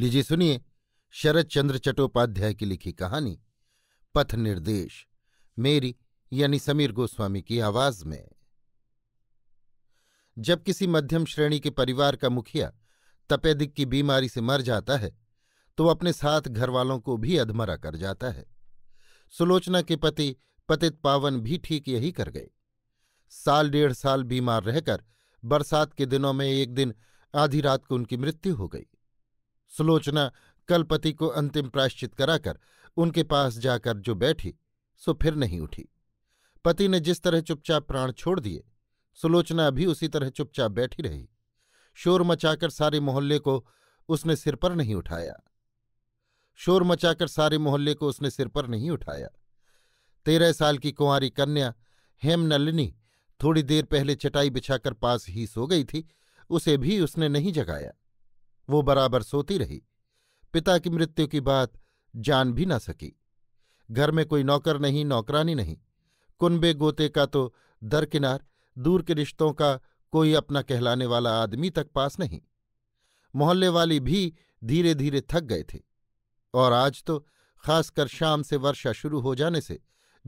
लीजिए सुनिए शरद चंद्र चट्टोपाध्याय की लिखी कहानी पथ निर्देश मेरी यानी समीर गोस्वामी की आवाज में जब किसी मध्यम श्रेणी के परिवार का मुखिया तपेदिक की बीमारी से मर जाता है तो अपने साथ घरवालों को भी अधमरा कर जाता है सुलोचना के पति पतित पावन भी ठीक यही कर गए साल डेढ़ साल बीमार रहकर बरसात के दिनों में एक दिन आधी रात को उनकी मृत्यु हो गई सुलोचना कलपति को अंतिम प्रायश्चित कराकर उनके पास जाकर जो बैठी सो फिर नहीं उठी पति ने जिस तरह चुपचाप प्राण छोड़ दिए सुलोचना भी उसी तरह चुपचाप बैठी रही शोर मचाकर सारे मोहल्ले को उसने सिर पर नहीं उठाया शोर मचाकर सारे मोहल्ले को उसने सिर पर नहीं उठाया तेरह साल की कुंवारी कन्या हेमनलिनी थोड़ी देर पहले चटाई बिछाकर पास ही सो गई थी उसे भी उसने नहीं जगाया वो बराबर सोती रही पिता की मृत्यु की बात जान भी ना सकी घर में कोई नौकर नहीं नौकरानी नहीं कुनबे गोते का तो दरकिनार दूर के रिश्तों का कोई अपना कहलाने वाला आदमी तक पास नहीं मोहल्ले वाली भी धीरे धीरे थक गए थे और आज तो खासकर शाम से वर्षा शुरू हो जाने से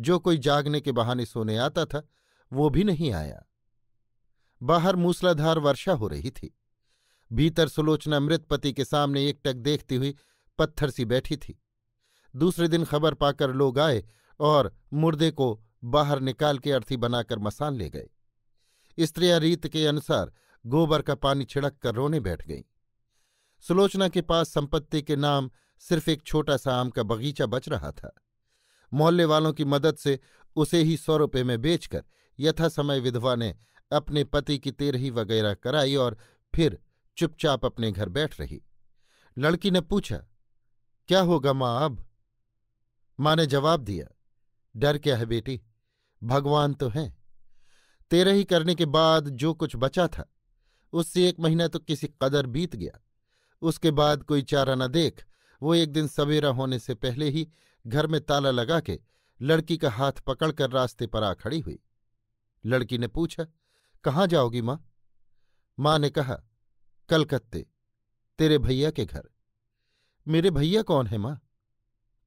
जो कोई जागने के बहाने सोने आता था वो भी नहीं आया बाहर मूसलाधार वर्षा हो रही थी भीतर सुलोचना मृतपति के सामने एकटक देखती हुई पत्थर सी बैठी थी दूसरे दिन खबर पाकर लोग आए और मुर्दे को बाहर निकाल के अर्थी बनाकर मसान ले गए स्त्रिया रीत के अनुसार गोबर का पानी छिड़क कर रोने बैठ गईं सुलोचना के पास संपत्ति के नाम सिर्फ एक छोटा सा आम का बगीचा बच रहा था मोहल्ले वालों की मदद से उसे ही सौ रुपये में बेचकर यथासमय विधवा ने अपने पति की तेरही वगैरह कराई और फिर चुपचाप अपने घर बैठ रही लड़की ने पूछा क्या होगा माँ अब माँ ने जवाब दिया डर क्या है बेटी भगवान तो हैं तेरे ही करने के बाद जो कुछ बचा था उससे एक महीना तो किसी कदर बीत गया उसके बाद कोई चारा न देख वो एक दिन सवेरा होने से पहले ही घर में ताला लगा के लड़की का हाथ पकड़कर रास्ते पर आ खड़ी हुई लड़की ने पूछा कहाँ जाओगी माँ माँ ने कहा कलकत्ते तेरे भैया के घर मेरे भैया कौन है मां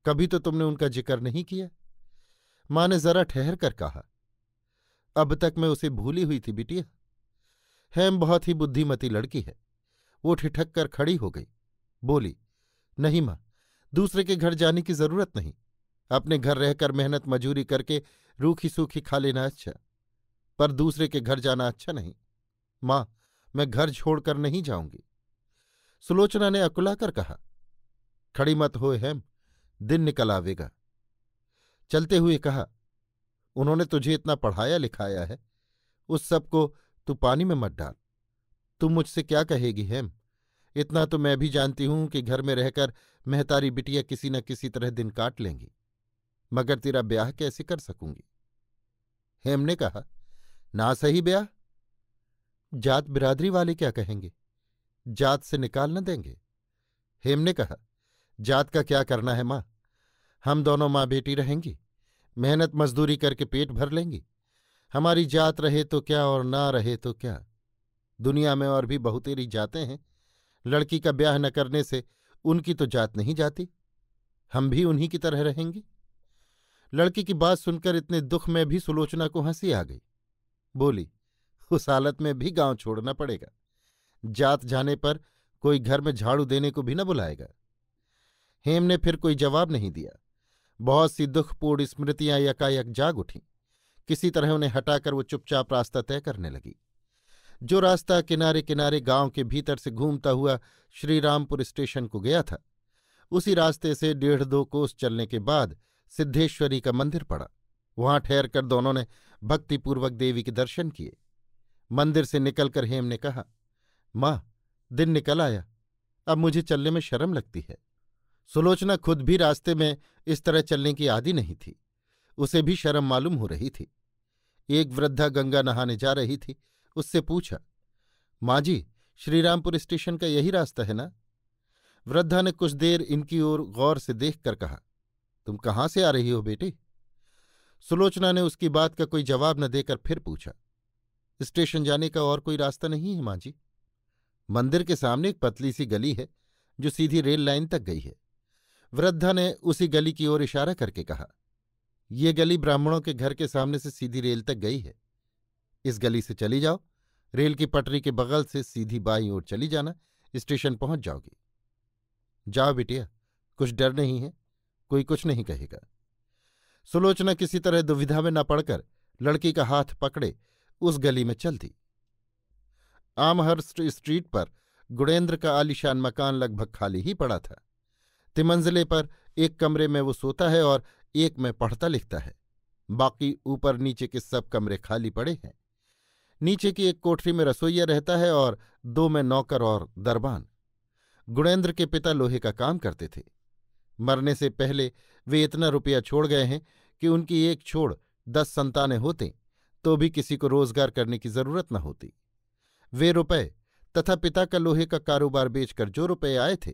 कभी तो तुमने उनका जिक्र नहीं किया मां ने जरा ठहर कर कहा अब तक मैं उसे भूली हुई थी बिटिया हैम बहुत ही बुद्धिमती लड़की है वो ठिठक कर खड़ी हो गई बोली नहीं मां दूसरे के घर जाने की जरूरत नहीं अपने घर रहकर मेहनत मजूरी करके रूखी सूखी खा लेना अच्छा पर दूसरे के घर जाना अच्छा नहीं मां मैं घर छोड़कर नहीं जाऊंगी सुलोचना ने अकुलाकर कहा खड़ी मत हो हेम दिन निकल आवेगा चलते हुए कहा उन्होंने तुझे इतना पढ़ाया लिखाया है उस सब को तू पानी में मत डाल तू मुझसे क्या कहेगी हेम इतना तो मैं भी जानती हूं कि घर में रहकर मेहतारी बिटिया किसी न किसी तरह दिन काट लेंगी मगर तेरा ब्याह कैसे कर सकूंगी हेम ने कहा ना सही ब्याह जात बिरादरी वाले क्या कहेंगे जात से निकाल न देंगे हेम ने कहा जात का क्या करना है माँ हम दोनों माँ बेटी रहेंगी मेहनत मजदूरी करके पेट भर लेंगी हमारी जात रहे तो क्या और ना रहे तो क्या दुनिया में और भी बहुतेरी जाते हैं लड़की का ब्याह न करने से उनकी तो जात नहीं जाती हम भी उन्हीं की तरह रहेंगे लड़की की बात सुनकर इतने दुख में भी सुलोचना को हंसी आ गई बोली उस हालत में भी गांव छोड़ना पड़ेगा जात जाने पर कोई घर में झाड़ू देने को भी न बुलाएगा हेम ने फिर कोई जवाब नहीं दिया बहुत सी दुखपूर्ण स्मृतियां यकायक जाग उठीं किसी तरह उन्हें हटाकर वो चुपचाप रास्ता तय करने लगी जो रास्ता किनारे किनारे गांव के भीतर से घूमता हुआ श्रीरामपुर स्टेशन को गया था उसी रास्ते से डेढ़ दो कोस चलने के बाद सिद्धेश्वरी का मंदिर पड़ा वहां ठहर कर दोनों ने भक्तिपूर्वक देवी के दर्शन किए मंदिर से निकलकर हेम ने कहा मां दिन निकल आया अब मुझे चलने में शर्म लगती है सुलोचना खुद भी रास्ते में इस तरह चलने की आदि नहीं थी उसे भी शर्म मालूम हो रही थी एक वृद्धा गंगा नहाने जा रही थी उससे पूछा माँ जी श्रीरामपुर स्टेशन का यही रास्ता है ना वृद्धा ने कुछ देर इनकी ओर गौर से देख कर कहा तुम कहाँ से आ रही हो बेटी सुलोचना ने उसकी बात का कोई जवाब न देकर फिर पूछा स्टेशन जाने का और कोई रास्ता नहीं है माँ जी मंदिर के सामने एक पतली सी गली है जो सीधी रेल लाइन तक गई है वृद्धा ने उसी गली की ओर इशारा करके कहा यह गली ब्राह्मणों के घर के सामने से सीधी रेल तक गई है इस गली से चली जाओ रेल की पटरी के बगल से सीधी बाई ओर चली जाना स्टेशन पहुंच जाओगी जाओ बिटिया कुछ डर नहीं है कोई कुछ नहीं कहेगा सुलोचना किसी तरह दुविधा में न पड़कर लड़की का हाथ पकड़े उस गली में चल दी आमहर्स्ट स्ट्रीट पर गुणेंद्र का आलिशान मकान लगभग खाली ही पड़ा था तिमंजिले पर एक कमरे में वो सोता है और एक में पढ़ता लिखता है बाकी ऊपर नीचे के सब कमरे खाली पड़े हैं नीचे की एक कोठरी में रसोइया रहता है और दो में नौकर और दरबान गुणेंद्र के पिता लोहे का काम करते थे मरने से पहले वे इतना रुपया छोड़ गए हैं कि उनकी एक छोड़ दस संतानें होते तो भी किसी को रोजगार करने की जरूरत न होती वे रुपए तथा पिता का लोहे का कारोबार बेचकर जो रुपए आए थे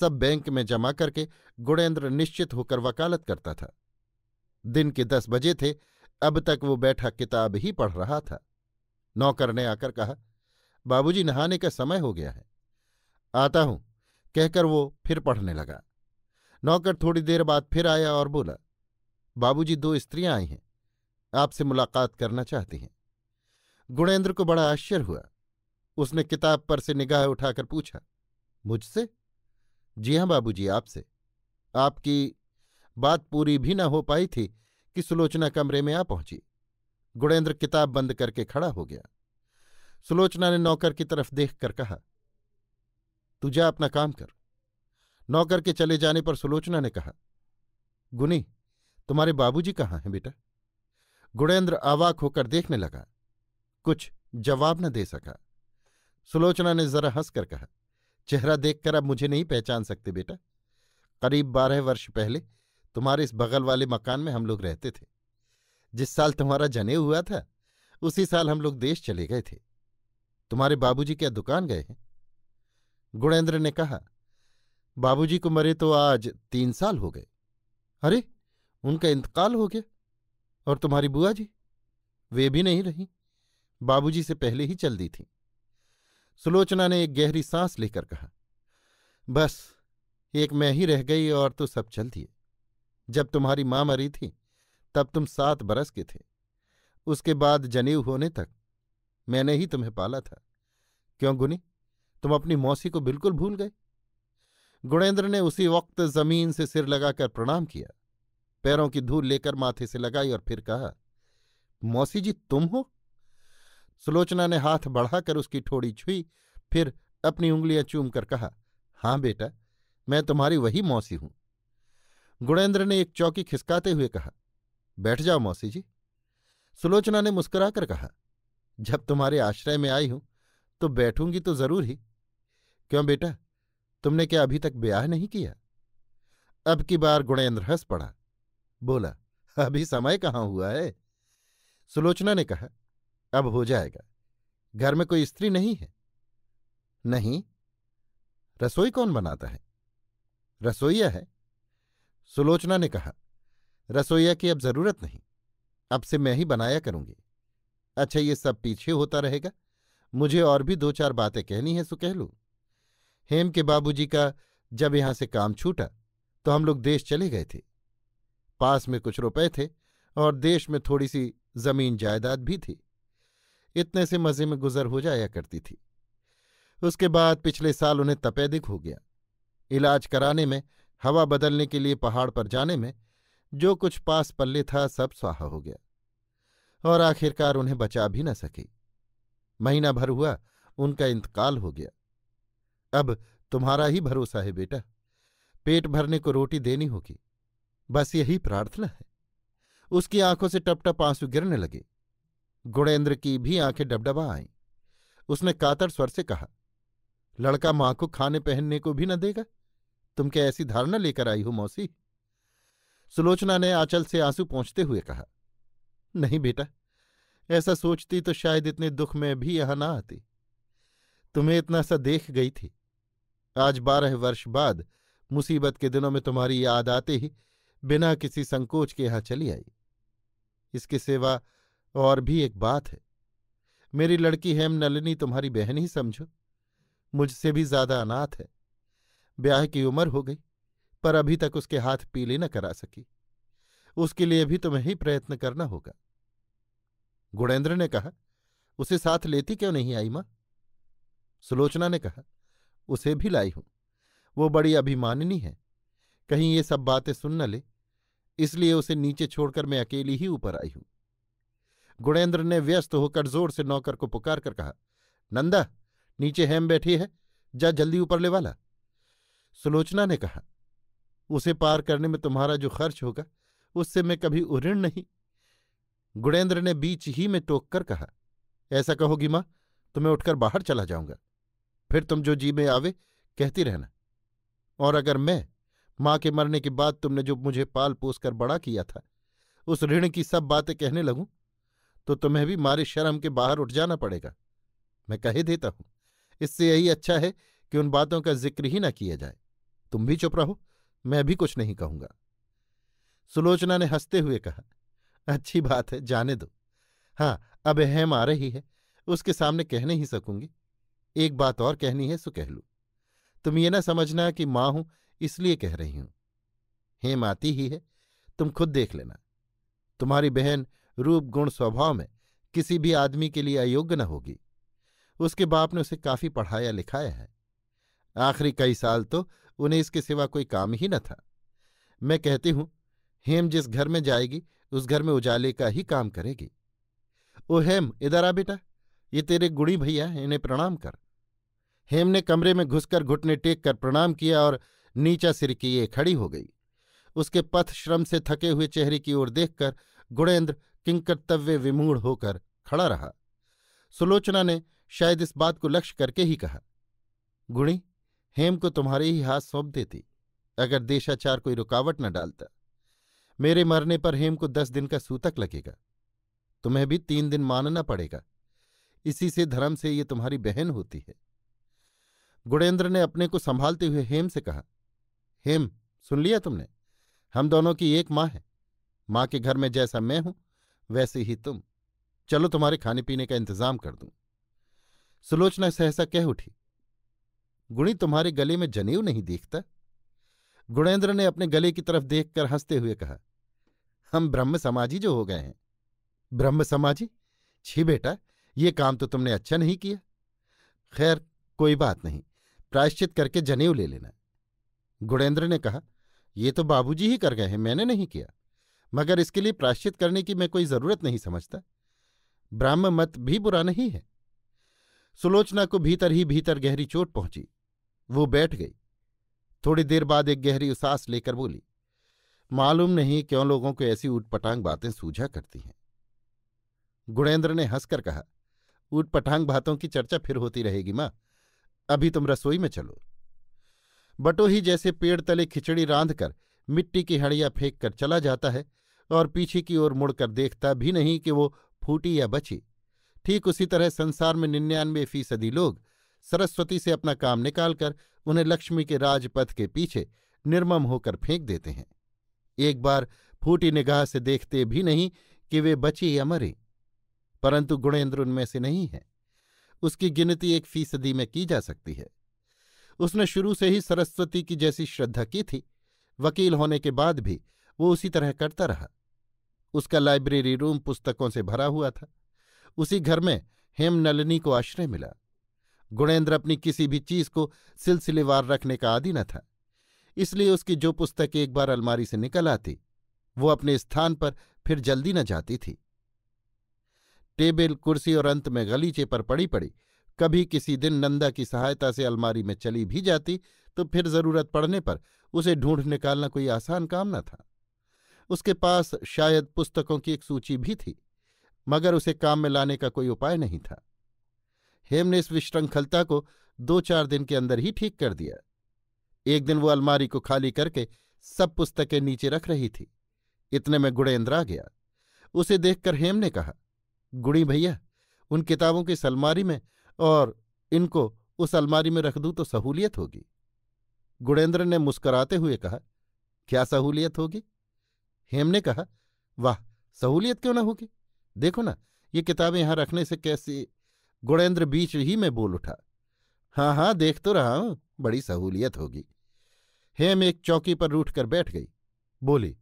सब बैंक में जमा करके गुणेंद्र निश्चित होकर वकालत करता था दिन के दस बजे थे अब तक वो बैठा किताब ही पढ़ रहा था नौकर ने आकर कहा बाबूजी नहाने का समय हो गया है आता हूं कहकर वो फिर पढ़ने लगा नौकर थोड़ी देर बाद फिर आया और बोला बाबूजी दो स्त्रियां आई हैं आपसे मुलाकात करना चाहती हैं गुणेंद्र को बड़ा आश्चर्य हुआ उसने किताब पर से निगाह उठाकर पूछा मुझसे जी हाँ बाबूजी आपसे आपकी बात पूरी भी ना हो पाई थी कि सुलोचना कमरे में आ पहुंची गुणेंद्र किताब बंद करके खड़ा हो गया सुलोचना ने नौकर की तरफ देख कर कहा तू जा अपना काम कर नौकर के चले जाने पर सुलोचना ने कहा गुनी तुम्हारे बाबूजी कहाँ हैं बेटा गुणेंद्र आवाक होकर देखने लगा कुछ जवाब न दे सका सुलोचना ने जरा हंसकर कहा चेहरा देखकर अब मुझे नहीं पहचान सकते बेटा करीब बारह वर्ष पहले तुम्हारे इस बगल वाले मकान में हम लोग रहते थे जिस साल तुम्हारा जने हुआ था उसी साल हम लोग देश चले गए थे तुम्हारे बाबूजी क्या दुकान गए हैं गुणेंद्र ने कहा बाबूजी को मरे तो आज तीन साल हो गए अरे उनका इंतकाल हो गया और तुम्हारी बुआ जी वे भी नहीं रही बाबूजी से पहले ही चल दी थी सुलोचना ने एक गहरी सांस लेकर कहा बस एक मैं ही रह गई और तो सब चल दिए जब तुम्हारी माँ मरी थी तब तुम सात बरस के थे उसके बाद जनेऊ होने तक मैंने ही तुम्हें पाला था क्यों गुनी तुम अपनी मौसी को बिल्कुल भूल गए गुणेंद्र ने उसी वक्त जमीन से सिर लगाकर प्रणाम किया पैरों की धूल लेकर माथे से लगाई और फिर कहा मौसी जी तुम हो सुलोचना ने हाथ बढ़ाकर उसकी ठोड़ी छुई फिर अपनी उंगलियां चूम कर कहा हां बेटा मैं तुम्हारी वही मौसी हूं गुणेंद्र ने एक चौकी खिसकाते हुए कहा बैठ जाओ मौसी जी सुलोचना ने मुस्कुराकर कहा जब तुम्हारे आश्रय में आई हूं तो बैठूंगी तो जरूर ही क्यों बेटा तुमने क्या अभी तक ब्याह नहीं किया अब की बार गुणेंद्र हंस पड़ा बोला अभी समय कहाँ हुआ है सुलोचना ने कहा अब हो जाएगा घर में कोई स्त्री नहीं है नहीं रसोई कौन बनाता है रसोईया है सुलोचना ने कहा रसोईया की अब जरूरत नहीं अब से मैं ही बनाया करूंगी अच्छा ये सब पीछे होता रहेगा मुझे और भी दो चार बातें कहनी है सो कह हेम के बाबूजी का जब यहां से काम छूटा तो हम लोग देश चले गए थे पास में कुछ रुपए थे और देश में थोड़ी सी जमीन जायदाद भी थी इतने से मज़े में गुजर हो जाया करती थी उसके बाद पिछले साल उन्हें तपेदिक हो गया इलाज कराने में हवा बदलने के लिए पहाड़ पर जाने में जो कुछ पास पल्ले था सब स्वाहा हो गया और आखिरकार उन्हें बचा भी न सकी महीना भर हुआ उनका इंतकाल हो गया अब तुम्हारा ही भरोसा है बेटा पेट भरने को रोटी देनी होगी बस यही प्रार्थना है उसकी आंखों से टपटप आंसू गिरने लगे गुणेंद्र की भी आंखें डबडबा आईं उसने कातर स्वर से कहा लड़का मां को खाने पहनने को भी न देगा तुम क्या ऐसी धारणा लेकर आई हो मौसी सुलोचना ने आंचल से आंसू पहुंचते हुए कहा नहीं बेटा ऐसा सोचती तो शायद इतने दुख में भी यहां ना आती तुम्हें इतना सा देख गई थी आज बारह वर्ष बाद मुसीबत के दिनों में तुम्हारी याद आते ही बिना किसी संकोच के यहां चली आई इसके सिवा और भी एक बात है मेरी लड़की हेमनलिनी तुम्हारी बहन ही समझो मुझसे भी ज्यादा अनाथ है ब्याह की उम्र हो गई पर अभी तक उसके हाथ पीले न करा सकी उसके लिए भी तुम्हें ही प्रयत्न करना होगा गुणेंद्र ने कहा उसे साथ लेती क्यों नहीं आई मां सुलोचना ने कहा उसे भी लाई हूं वो बड़ी अभिमानिनी है कहीं ये सब बातें सुन न ले इसलिए उसे नीचे छोड़कर मैं अकेली ही ऊपर आई हूं गुणेंद्र ने व्यस्त होकर जोर से नौकर को पुकार कर कहा नंदा नीचे हेम बैठी है जा जल्दी ऊपर ले वाला सुलोचना ने कहा उसे पार करने में तुम्हारा जो खर्च होगा उससे मैं कभी उऋण नहीं गुणेंद्र ने बीच ही में टोक कर कहा ऐसा कहोगी मां तो मैं उठकर बाहर चला जाऊंगा फिर तुम जो जी में आवे कहती रहना और अगर मैं माँ के मरने के बाद तुमने जो मुझे पाल पोस कर बड़ा किया था उस ऋण की सब बातें कहने लगूं तो तुम्हें भी मारे शर्म के बाहर उठ जाना पड़ेगा मैं कह देता हूं इससे यही अच्छा है कि उन बातों का जिक्र ही ना किया जाए तुम भी चुप रहो मैं भी कुछ नहीं कहूंगा सुलोचना ने हंसते हुए कहा अच्छी बात है जाने दो हाँ अब अहम आ रही है उसके सामने कह नहीं सकूंगी एक बात और कहनी है सो कह लूँ तुम ये ना समझना कि माँ हूं इसलिए कह रही हूं हेम आती ही है तुम खुद देख लेना तुम्हारी बहन रूप गुण स्वभाव में किसी भी आदमी के लिए अयोग्य न होगी उसके बाप ने उसे काफी पढ़ाया लिखाया है आखिरी कई साल तो उन्हें इसके सिवा कोई काम ही न था मैं कहती हूं हेम जिस घर में जाएगी उस घर में उजाले का ही काम करेगी ओ हेम इधर आ बेटा ये तेरे गुड़ी भैया इन्हें प्रणाम कर हेम ने कमरे में घुसकर घुटने टेक कर प्रणाम किया और नीचा सिर किए खड़ी हो गई उसके पथ श्रम से थके हुए चेहरे की ओर देखकर गुणेंद्र किंकर्तव्य विमूढ़ होकर खड़ा रहा सुलोचना ने शायद इस बात को लक्ष्य करके ही कहा गुणी हेम को तुम्हारे ही हाथ सौंप देती अगर देशाचार कोई रुकावट न डालता मेरे मरने पर हेम को दस दिन का सूतक लगेगा तुम्हें भी तीन दिन मानना पड़ेगा इसी से धर्म से ये तुम्हारी बहन होती है गुणेंद्र ने अपने को संभालते हुए हेम से कहा हेम सुन लिया तुमने हम दोनों की एक माँ है माँ के घर में जैसा मैं हूं वैसे ही तुम चलो तुम्हारे खाने पीने का इंतजाम कर दूं सुलोचना सहसा कह उठी गुणी तुम्हारे गले में जनेऊ नहीं देखता गुणेंद्र ने अपने गले की तरफ देखकर हंसते हुए कहा हम ब्रह्म समाजी जो हो गए हैं ब्रह्म समाजी छी बेटा ये काम तो तुमने अच्छा नहीं किया खैर कोई बात नहीं प्रायश्चित करके जनेऊ ले लेना गुणेंद्र ने कहा ये तो बाबूजी ही कर गए हैं मैंने नहीं किया मगर इसके लिए प्राश्चित करने की मैं कोई जरूरत नहीं समझता ब्राह्म मत भी बुरा नहीं है सुलोचना को भीतर ही भीतर गहरी चोट पहुंची वो बैठ गई थोड़ी देर बाद एक गहरी उसास लेकर बोली मालूम नहीं क्यों लोगों को ऐसी ऊटपटांग बातें सूझा करती हैं गुणेंद्र ने हंसकर कहा ऊटपटांग बातों की चर्चा फिर होती रहेगी माँ अभी तुम रसोई में चलो बटोही जैसे पेड़ तले खिचड़ी रांधकर मिट्टी की हड़िया फेंक कर चला जाता है और पीछे की ओर मुड़कर देखता भी नहीं कि वो फूटी या बची ठीक उसी तरह संसार में निन्यानवे फीसदी लोग सरस्वती से अपना काम निकालकर उन्हें लक्ष्मी के राजपथ के पीछे निर्मम होकर फेंक देते हैं एक बार फूटी निगाह से देखते भी नहीं कि वे बची या मरे परंतु गुणेंद्र उनमें से नहीं है उसकी गिनती एक फीसदी में की जा सकती है उसने शुरू से ही सरस्वती की जैसी श्रद्धा की थी वकील होने के बाद भी वो उसी तरह करता रहा उसका लाइब्रेरी रूम पुस्तकों से भरा हुआ था उसी घर में हेमनलिनी को आश्रय मिला गुणेंद्र अपनी किसी भी चीज को सिलसिलेवार रखने का आदि न था इसलिए उसकी जो पुस्तक एक बार अलमारी से निकल आती वो अपने स्थान पर फिर जल्दी न जाती थी टेबल कुर्सी और अंत में गलीचे पर पड़ी पड़ी कभी किसी दिन नंदा की सहायता से अलमारी में चली भी जाती तो फिर जरूरत पड़ने पर उसे ढूंढ निकालना कोई आसान काम न था उसके पास शायद पुस्तकों की एक सूची भी थी मगर उसे काम में लाने का कोई उपाय नहीं था हेम ने इस विश्रृंखलता को दो चार दिन के अंदर ही ठीक कर दिया एक दिन वो अलमारी को खाली करके सब पुस्तकें नीचे रख रही थी इतने में गुड़ेन्द्र आ गया उसे देखकर हेम ने कहा गुड़ी भैया उन किताबों की सलमारी में और इनको उस अलमारी में रख दूं तो सहूलियत होगी गुणेंद्र ने मुस्कराते हुए कहा क्या सहूलियत होगी हेम ने कहा वाह सहूलियत क्यों ना होगी देखो ना ये किताबें यहां रखने से कैसी गुणेंद्र बीच ही में बोल उठा हाँ हाँ देख तो रहा हूं बड़ी सहूलियत होगी हेम एक चौकी पर रूठ कर बैठ गई बोली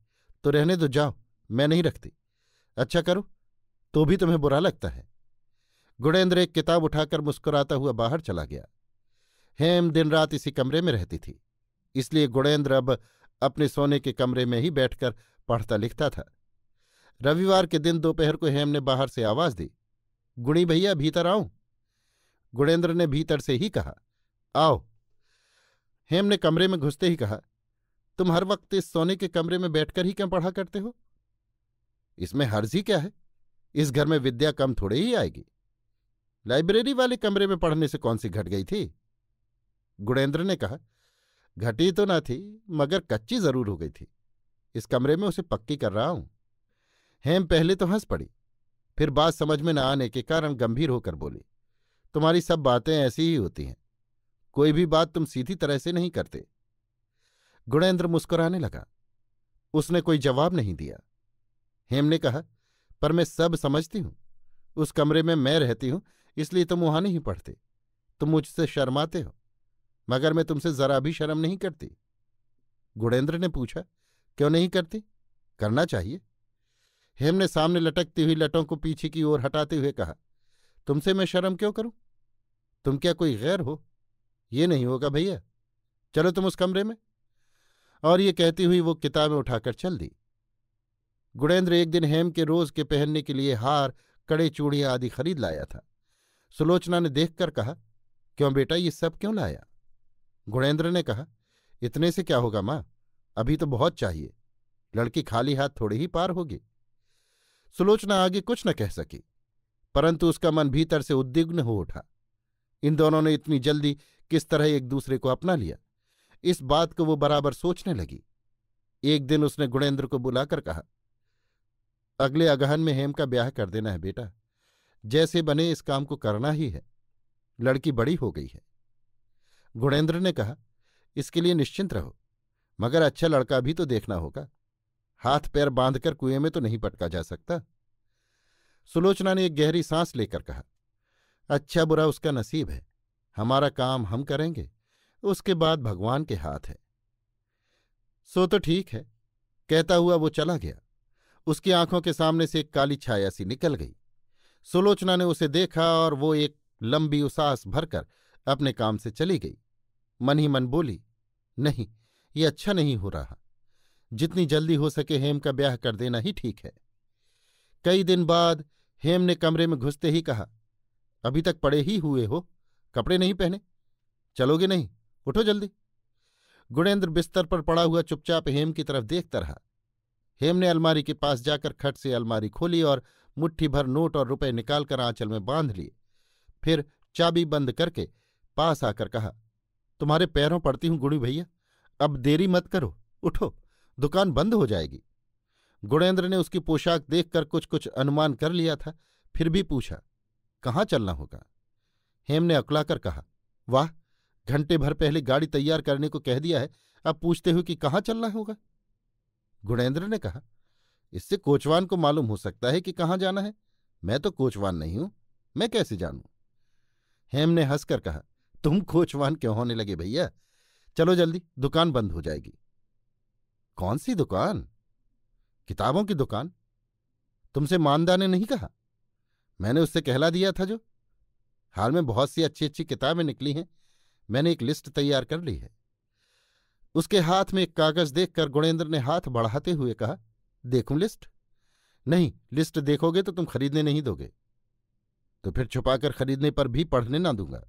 तो रहने दो जाओ मैं नहीं रखती अच्छा करो तो भी तुम्हें बुरा लगता है गुणेंद्र एक किताब उठाकर मुस्कुराता हुआ बाहर चला गया हेम दिन रात इसी कमरे में रहती थी इसलिए गुणेंद्र अब अपने सोने के कमरे में ही बैठकर पढ़ता लिखता था रविवार के दिन दोपहर को हेम ने बाहर से आवाज दी गुणी भैया भीतर आऊं गुणेंद्र ने भीतर से ही कहा आओ हेम ने कमरे में घुसते ही कहा तुम हर वक्त इस सोने के कमरे में बैठकर ही क्यों पढ़ा करते हो इसमें हर्जी क्या है इस घर में विद्या कम थोड़ी ही आएगी लाइब्रेरी वाले कमरे में पढ़ने से कौन सी घट गई थी गुणेंद्र ने कहा घटी तो ना थी मगर कच्ची जरूर हो गई थी इस कमरे में उसे पक्की कर रहा हूं हेम पहले तो हंस पड़ी फिर बात समझ में न आने के कारण गंभीर होकर बोली तुम्हारी सब बातें ऐसी ही होती हैं कोई भी बात तुम सीधी तरह से नहीं करते गुणेंद्र मुस्कुराने लगा उसने कोई जवाब नहीं दिया हेम ने कहा पर मैं सब समझती हूं उस कमरे में मैं रहती हूं इसलिए तुम वहां नहीं पढ़ते तुम मुझसे शर्माते हो मगर मैं तुमसे जरा भी शर्म नहीं करती गुणेंद्र ने पूछा क्यों नहीं करती करना चाहिए हेम ने सामने लटकती हुई लटों को पीछे की ओर हटाते हुए कहा तुमसे मैं शर्म क्यों करूं तुम क्या कोई गैर हो ये नहीं होगा भैया चलो तुम उस कमरे में और ये कहती हुई वो किताबें उठाकर चल दी गुणेंद्र एक दिन हेम के रोज के पहनने के लिए हार कड़े चूड़ियां आदि खरीद लाया था सुलोचना ने देखकर कहा क्यों बेटा ये सब क्यों लाया गुणेंद्र ने कहा इतने से क्या होगा माँ अभी तो बहुत चाहिए लड़की खाली हाथ थोड़े ही पार होगी सुलोचना आगे कुछ न कह सकी परंतु उसका मन भीतर से उद्विग्न हो उठा इन दोनों ने इतनी जल्दी किस तरह एक दूसरे को अपना लिया इस बात को वो बराबर सोचने लगी एक दिन उसने गुणेंद्र को बुलाकर कहा अगले अगहन में हेम का ब्याह कर देना है बेटा जैसे बने इस काम को करना ही है लड़की बड़ी हो गई है गुणेंद्र ने कहा इसके लिए निश्चिंत रहो मगर अच्छा लड़का भी तो देखना होगा हाथ पैर बांधकर कुएं में तो नहीं पटका जा सकता सुलोचना ने एक गहरी सांस लेकर कहा अच्छा बुरा उसका नसीब है हमारा काम हम करेंगे उसके बाद भगवान के हाथ है सो तो ठीक है कहता हुआ वो चला गया उसकी आंखों के सामने से एक काली छाया सी निकल गई सुलोचना ने उसे देखा और वो एक लंबी उसास भरकर अपने काम से चली गई मन ही मन बोली नहीं ये अच्छा नहीं हो रहा जितनी जल्दी हो सके हेम का ब्याह कर देना ही ठीक है कई दिन बाद हेम ने कमरे में घुसते ही कहा अभी तक पड़े ही हुए हो कपड़े नहीं पहने चलोगे नहीं उठो जल्दी गुणेंद्र बिस्तर पर पड़ा हुआ चुपचाप हेम की तरफ देखता रहा हेम ने अलमारी के पास जाकर खट से अलमारी खोली और मुट्ठी भर नोट और रुपए निकालकर आंचल में बांध लिए फिर चाबी बंद करके पास आकर कहा तुम्हारे पैरों पड़ती हूं गुणी भैया अब देरी मत करो उठो दुकान बंद हो जाएगी गुणेंद्र ने उसकी पोशाक देखकर कुछ कुछ अनुमान कर लिया था फिर भी पूछा कहाँ चलना होगा हेम ने अकलाकर कहा वाह घंटे भर पहले गाड़ी तैयार करने को कह दिया है अब पूछते हुए कि कहाँ चलना होगा गुणेंद्र ने कहा इससे कोचवान को मालूम हो सकता है कि कहाँ जाना है मैं तो कोचवान नहीं हूं मैं कैसे जानू हेम ने हंसकर कहा तुम कोचवान क्यों होने लगे भैया चलो जल्दी दुकान बंद हो जाएगी कौन सी दुकान किताबों की दुकान तुमसे मानदा ने नहीं कहा मैंने उससे कहला दिया था जो हाल में बहुत सी अच्छी अच्छी किताबें निकली हैं मैंने एक लिस्ट तैयार कर ली है उसके हाथ में एक कागज देखकर गुणेंद्र ने हाथ बढ़ाते हुए कहा देखूं लिस्ट नहीं लिस्ट देखोगे तो तुम खरीदने नहीं दोगे तो फिर छुपाकर खरीदने पर भी पढ़ने ना दूंगा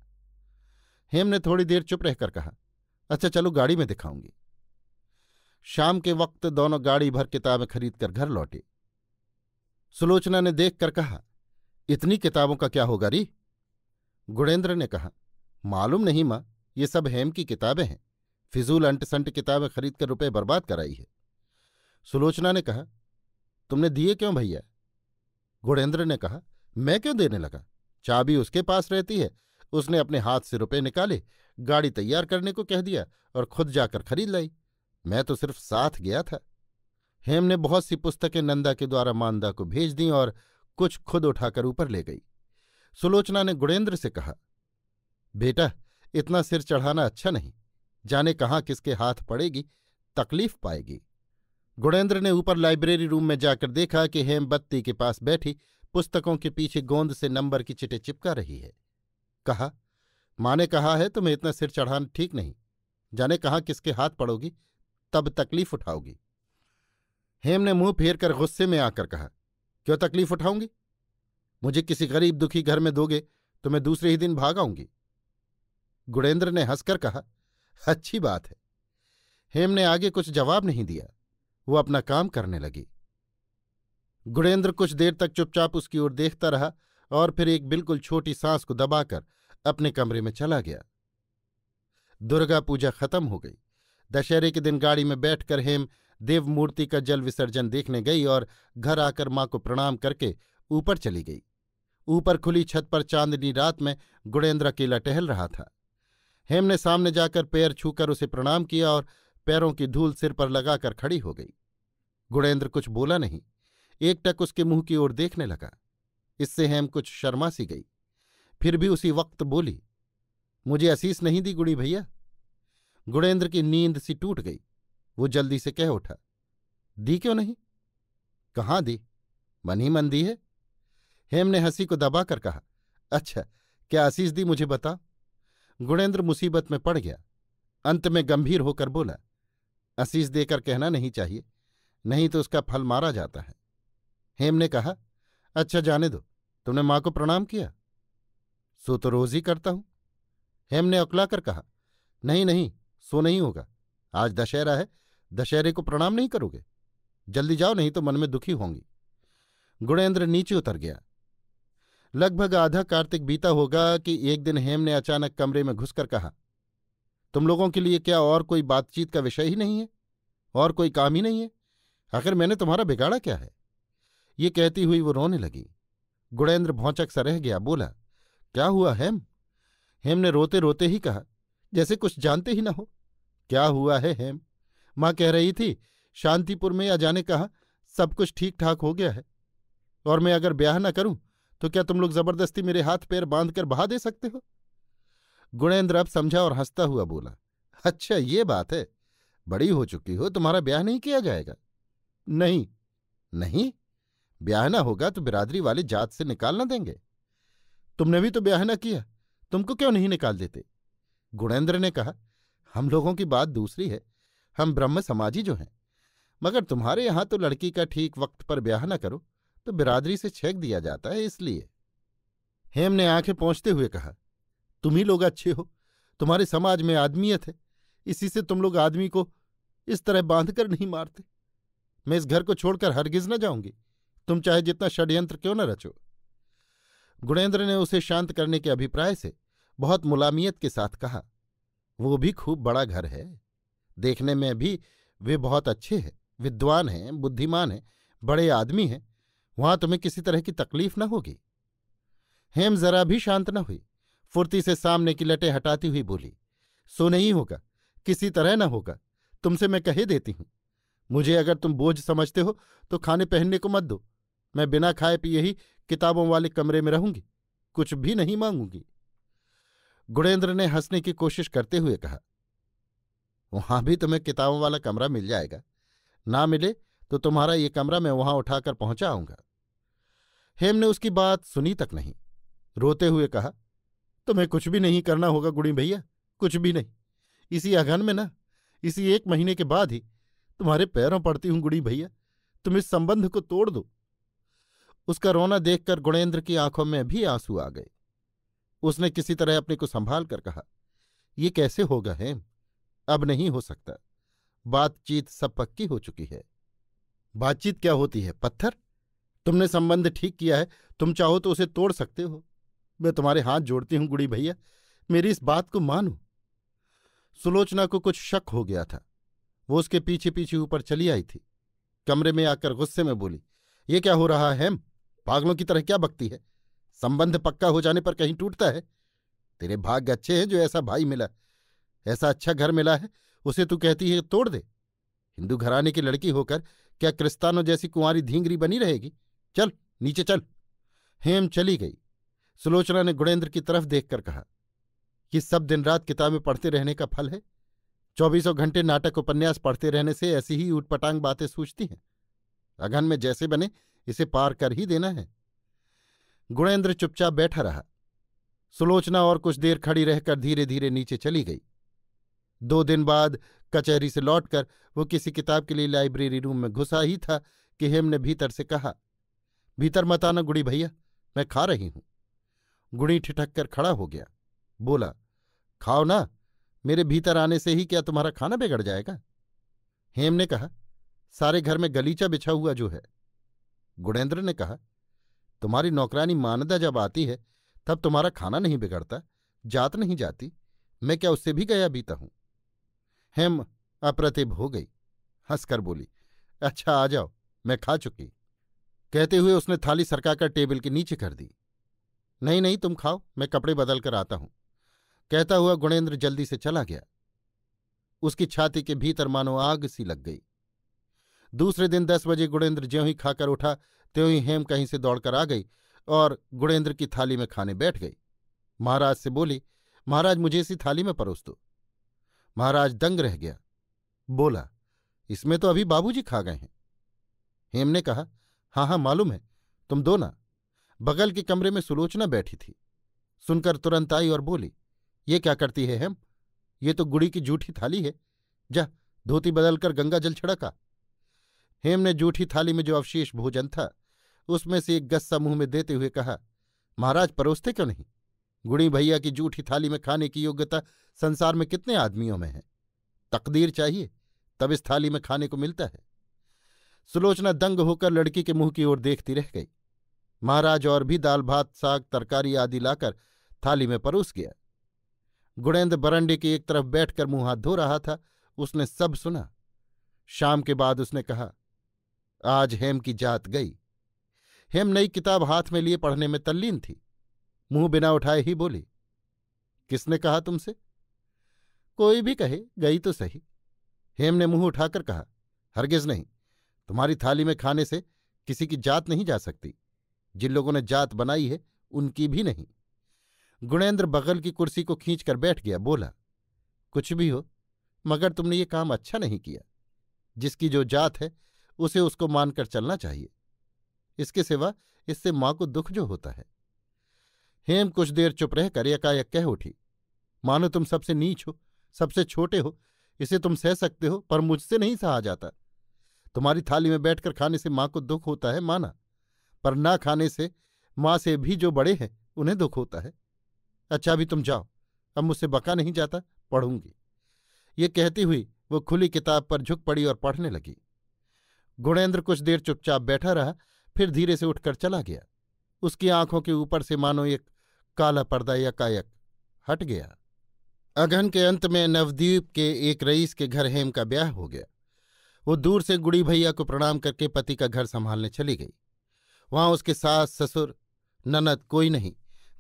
हेम ने थोड़ी देर चुप रहकर कहा अच्छा चलो गाड़ी में दिखाऊंगी शाम के वक्त दोनों गाड़ी भर किताबें खरीदकर घर लौटे सुलोचना ने देखकर कहा इतनी किताबों का क्या होगा री गुणेंद्र ने कहा मालूम नहीं माँ ये सब हेम की किताबें हैं फिजूल अंटसंट किताबें खरीद कर रुपये बर्बाद कराई है सुलोचना ने कहा तुमने दिए क्यों भैया गुणेंद्र ने कहा मैं क्यों देने लगा चाबी उसके पास रहती है उसने अपने हाथ से रुपए निकाले गाड़ी तैयार करने को कह दिया और खुद जाकर खरीद लाई मैं तो सिर्फ साथ गया था हेम ने बहुत सी पुस्तकें नंदा के द्वारा मानदा को भेज दीं और कुछ खुद उठाकर ऊपर ले गई सुलोचना ने गुणेंद्र से कहा बेटा इतना सिर चढ़ाना अच्छा नहीं जाने कहाँ किसके हाथ पड़ेगी तकलीफ पाएगी गुणेंद्र ने ऊपर लाइब्रेरी रूम में जाकर देखा कि हेमबत्ती के पास बैठी पुस्तकों के पीछे गोंद से नंबर की चिटे चिपका रही है कहा माँ ने कहा है तुम्हें इतना सिर चढ़ान ठीक नहीं जाने कहा किसके हाथ पड़ोगी तब तकलीफ उठाओगी हेम ने मुंह फेर कर गुस्से में आकर कहा क्यों तकलीफ उठाऊंगी मुझे किसी गरीब दुखी घर में दोगे तो मैं दूसरे ही दिन भाग आऊंगी गुणेंद्र ने हंसकर कहा अच्छी बात है हेम ने आगे कुछ जवाब नहीं दिया वो अपना काम करने लगी गुणेंद्र कुछ देर तक चुपचाप उसकी ओर देखता रहा और फिर एक बिल्कुल छोटी सांस को दबाकर अपने कमरे में चला गया दुर्गा पूजा खत्म हो गई दशहरे के दिन गाड़ी में बैठकर हेम देवमूर्ति का जल विसर्जन देखने गई और घर आकर माँ को प्रणाम करके ऊपर चली गई ऊपर खुली छत पर चांदनी रात में गुड़ेंद्र अकेला टहल रहा था हेम ने सामने जाकर पैर छूकर उसे प्रणाम किया और पैरों की धूल सिर पर लगाकर खड़ी हो गई गुणेंद्र कुछ बोला नहीं एकटक उसके मुंह की ओर देखने लगा इससे हेम कुछ शर्मा सी गई फिर भी उसी वक्त बोली मुझे असीस नहीं दी गुड़ी भैया गुणेंद्र की नींद सी टूट गई वो जल्दी से कह उठा दी क्यों नहीं कहाँ दी मन ही मन दी है हेम ने हंसी को दबाकर कहा अच्छा क्या असीस दी मुझे बता गुणेंद्र मुसीबत में पड़ गया अंत में गंभीर होकर बोला असीस देकर कहना नहीं चाहिए नहीं तो उसका फल मारा जाता है हेम ने कहा अच्छा जाने दो तुमने माँ को प्रणाम किया सो तो रोज ही करता हूं हेम ने अकलाकर कहा नहीं नहीं सो नहीं होगा आज दशहरा है दशहरे को प्रणाम नहीं करोगे जल्दी जाओ नहीं तो मन में दुखी होंगी गुणेंद्र नीचे उतर गया लगभग आधा कार्तिक बीता होगा कि एक दिन हेम ने अचानक कमरे में घुसकर कहा तुम लोगों के लिए क्या और कोई बातचीत का विषय ही नहीं है और कोई काम ही नहीं है आखिर मैंने तुम्हारा बिगाड़ा क्या है ये कहती हुई वो रोने लगी गुड़ेंद्र भौचक सा रह गया बोला क्या हुआ हेम हेम ने रोते रोते ही कहा जैसे कुछ जानते ही ना हो क्या हुआ है हेम माँ कह रही थी शांतिपुर में या जाने कहा सब कुछ ठीक ठाक हो गया है और मैं अगर ब्याह ना करूं तो क्या तुम लोग जबरदस्ती मेरे हाथ पैर बांध कर बहा दे सकते हो गुणेंद्र अब समझा और हंसता हुआ बोला अच्छा ये बात है बड़ी हो चुकी हो तुम्हारा ब्याह नहीं किया जाएगा नहीं नहीं ब्याह ना होगा तो बिरादरी वाले जात से निकाल ना देंगे तुमने भी तो ब्याह ना किया तुमको क्यों नहीं निकाल देते गुणेंद्र ने कहा हम लोगों की बात दूसरी है हम ब्रह्म समाजी जो हैं मगर तुम्हारे यहां तो लड़की का ठीक वक्त पर ब्याह ना करो तो बिरादरी से छेक दिया जाता है इसलिए हेम ने आंखें पहुंचते हुए कहा तुम ही लोग अच्छे हो तुम्हारे समाज में आदमियत है इसी से तुम लोग आदमी को इस तरह बांध कर नहीं मारते मैं इस घर को छोड़कर हरगिज न जाऊंगी तुम चाहे जितना षड्यंत्र क्यों न रचो गुणेंद्र ने उसे शांत करने के अभिप्राय से बहुत मुलामियत के साथ कहा वो भी खूब बड़ा घर है देखने में भी वे बहुत अच्छे हैं विद्वान हैं बुद्धिमान हैं बड़े आदमी हैं वहां तुम्हें किसी तरह की तकलीफ न होगी हेम जरा भी शांत न हुई फुर्ती से सामने की लटे हटाती हुई बोली सो नहीं होगा किसी तरह ना होगा तुमसे मैं कहे देती हूं मुझे अगर तुम बोझ समझते हो तो खाने पहनने को मत दो मैं बिना खाए पिए ही किताबों वाले कमरे में रहूंगी कुछ भी नहीं मांगूंगी गुणेंद्र ने हंसने की कोशिश करते हुए कहा वहां भी तुम्हें किताबों वाला कमरा मिल जाएगा ना मिले तो तुम्हारा ये कमरा मैं वहां उठाकर पहुंचाऊंगा हेम ने उसकी बात सुनी तक नहीं रोते हुए कहा तुम्हें कुछ भी नहीं करना होगा गुड़ी भैया कुछ भी नहीं इसी अघन में ना इसी एक महीने के बाद ही तुम्हारे पैरों पड़ती हूं गुड़ी भैया तुम इस संबंध को तोड़ दो उसका रोना देखकर गुणेंद्र की आंखों में भी आंसू आ गए उसने किसी तरह अपने को संभाल कर कहा ये कैसे होगा हेम अब नहीं हो सकता बातचीत सब पक्की हो चुकी है बातचीत क्या होती है पत्थर तुमने संबंध ठीक किया है तुम चाहो तो उसे तोड़ सकते हो मैं तुम्हारे हाथ जोड़ती हूं गुड़ी भैया मेरी इस बात को मानो सुलोचना को कुछ शक हो गया था वो उसके पीछे पीछे ऊपर चली आई थी कमरे में आकर गुस्से में बोली ये क्या हो रहा है पागलों की तरह क्या बकती है संबंध पक्का हो जाने पर कहीं टूटता है तेरे भाग्य अच्छे हैं जो ऐसा भाई मिला ऐसा अच्छा घर मिला है उसे तू कहती है तोड़ दे हिंदू घराने की लड़की होकर क्या क्रिस्तानो जैसी कुंवारी धींगरी बनी रहेगी चल नीचे चल हेम चली गई सुलोचना ने गुणेंद्र की तरफ देखकर कहा कि सब दिन रात किताबें पढ़ते रहने का फल है चौबीसों घंटे नाटक उपन्यास पढ़ते रहने से ऐसी ही ऊटपटांग बातें सूझती हैं अघन में जैसे बने इसे पार कर ही देना है गुणेंद्र चुपचाप बैठा रहा सुलोचना और कुछ देर खड़ी रहकर धीरे धीरे नीचे चली गई दो दिन बाद कचहरी से लौटकर वो किसी किताब के लिए लाइब्रेरी रूम में घुसा ही था कि हेम ने भीतर से कहा भीतर मत आना गुड़ी भैया मैं खा रही हूं गुणी ठिठक कर खड़ा हो गया बोला खाओ ना मेरे भीतर आने से ही क्या तुम्हारा खाना बिगड़ जाएगा हेम ने कहा सारे घर में गलीचा बिछा हुआ जो है गुणेंद्र ने कहा तुम्हारी नौकरानी मानदा जब आती है तब तुम्हारा खाना नहीं बिगड़ता जात नहीं जाती मैं क्या उससे भी गया बीता हूं हेम अप्रतिभ हो गई हंसकर बोली अच्छा आ जाओ मैं खा चुकी कहते हुए उसने थाली सरकाकर टेबल के नीचे कर दी नहीं नहीं तुम खाओ मैं कपड़े बदल कर आता हूं कहता हुआ गुणेंद्र जल्दी से चला गया उसकी छाती के भीतर मानो आग सी लग गई दूसरे दिन दस बजे गुणेंद्र ज्यों ही खाकर उठा त्यों ही हेम कहीं से दौड़कर आ गई और गुणेंद्र की थाली में खाने बैठ गई महाराज से बोली महाराज मुझे इसी थाली में परोस दो महाराज दंग रह गया बोला इसमें तो अभी बाबूजी खा गए हैं हेम ने कहा हाँ हाँ मालूम है तुम दो ना बगल के कमरे में सुलोचना बैठी थी सुनकर तुरंत आई और बोली ये क्या करती है हेम ये तो गुड़ी की जूठी थाली है जा धोती बदलकर गंगा जल छिड़का हेम ने जूठी थाली में जो अवशेष भोजन था उसमें से एक गस्सा मुंह में देते हुए कहा महाराज परोसते क्यों नहीं गुड़ी भैया की जूठी थाली में खाने की योग्यता संसार में कितने आदमियों में है तकदीर चाहिए तब इस थाली में खाने को मिलता है सुलोचना दंग होकर लड़की के मुंह की ओर देखती रह गई महाराज और भी दाल भात साग तरकारी आदि लाकर थाली में परोस गया गुणेंद्र बरंडे की एक तरफ बैठकर मुंह हाथ धो रहा था उसने सब सुना शाम के बाद उसने कहा आज हेम की जात गई हेम नई किताब हाथ में लिए पढ़ने में तल्लीन थी मुंह बिना उठाए ही बोली किसने कहा तुमसे कोई भी कहे गई तो सही हेम ने मुंह उठाकर कहा हरगिज नहीं तुम्हारी थाली में खाने से किसी की जात नहीं जा सकती जिन लोगों ने जात बनाई है उनकी भी नहीं गुणेंद्र बगल की कुर्सी को खींचकर बैठ गया बोला कुछ भी हो मगर तुमने ये काम अच्छा नहीं किया जिसकी जो जात है उसे उसको मानकर चलना चाहिए इसके सिवा इससे मां को दुख जो होता है हेम कुछ देर चुप रहकर एकाएक कह उठी मानो तुम सबसे नीच हो सबसे छोटे हो इसे तुम सह सकते हो पर मुझसे नहीं सहा जाता तुम्हारी थाली में बैठकर खाने से मां को दुख होता है माना पर ना खाने से माँ से भी जो बड़े हैं उन्हें दुख होता है अच्छा अभी तुम जाओ अब मुझसे बका नहीं जाता पढ़ूंगी ये कहती हुई वो खुली किताब पर झुक पड़ी और पढ़ने लगी गुणेंद्र कुछ देर चुपचाप बैठा रहा फिर धीरे से उठकर चला गया उसकी आंखों के ऊपर से मानो एक काला पर्दा यकायक हट गया अगहन के अंत में नवदीप के एक रईस के घर हेम का ब्याह हो गया वो दूर से गुड़ी भैया को प्रणाम करके पति का घर संभालने चली गई वहां उसके सास ससुर ननद कोई नहीं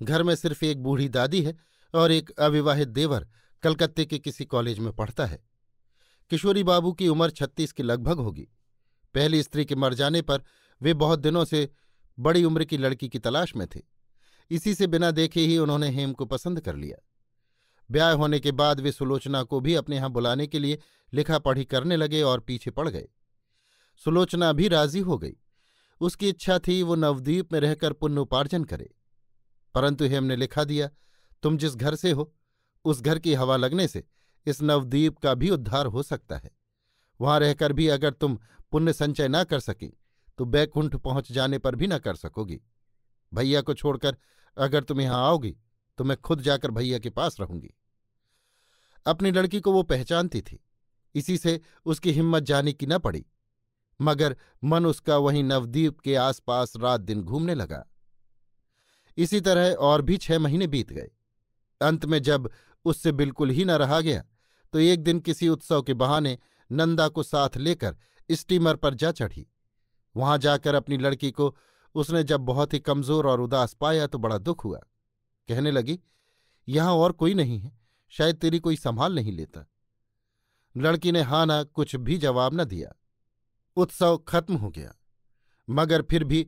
घर में सिर्फ एक बूढ़ी दादी है और एक अविवाहित देवर कलकत्ते के किसी कॉलेज में पढ़ता है किशोरी बाबू की उम्र छत्तीस की लगभग होगी पहली स्त्री के मर जाने पर वे बहुत दिनों से बड़ी उम्र की लड़की की तलाश में थे इसी से बिना देखे ही उन्होंने हेम को पसंद कर लिया ब्याह होने के बाद वे सुलोचना को भी अपने यहाँ बुलाने के लिए लिखा पढ़ी करने लगे और पीछे पड़ गए सुलोचना भी राजी हो गई उसकी इच्छा थी वो नवद्वीप में रहकर पुण्य उपार्जन करे परंतु हेम ने लिखा दिया तुम जिस घर से हो उस घर की हवा लगने से इस नवद्वीप का भी उद्धार हो सकता है वहां रहकर भी अगर तुम पुण्य संचय ना कर सकी तो बैकुंठ पहुंच जाने पर भी ना कर सकोगी भैया को छोड़कर अगर तुम यहां आओगी तो मैं खुद जाकर भैया के पास रहूंगी अपनी लड़की को वो पहचानती थी इसी से उसकी हिम्मत जाने की न पड़ी मगर मन उसका वहीं नवदीप के आसपास रात दिन घूमने लगा इसी तरह और भी छह महीने बीत गए अंत में जब उससे बिल्कुल ही न रहा गया तो एक दिन किसी उत्सव के बहाने नंदा को साथ लेकर स्टीमर पर जा चढ़ी वहां जाकर अपनी लड़की को उसने जब बहुत ही कमजोर और उदास पाया तो बड़ा दुख हुआ कहने लगी यहां और कोई नहीं है शायद तेरी कोई संभाल नहीं लेता लड़की ने हाना कुछ भी जवाब न दिया उत्सव खत्म हो गया मगर फिर भी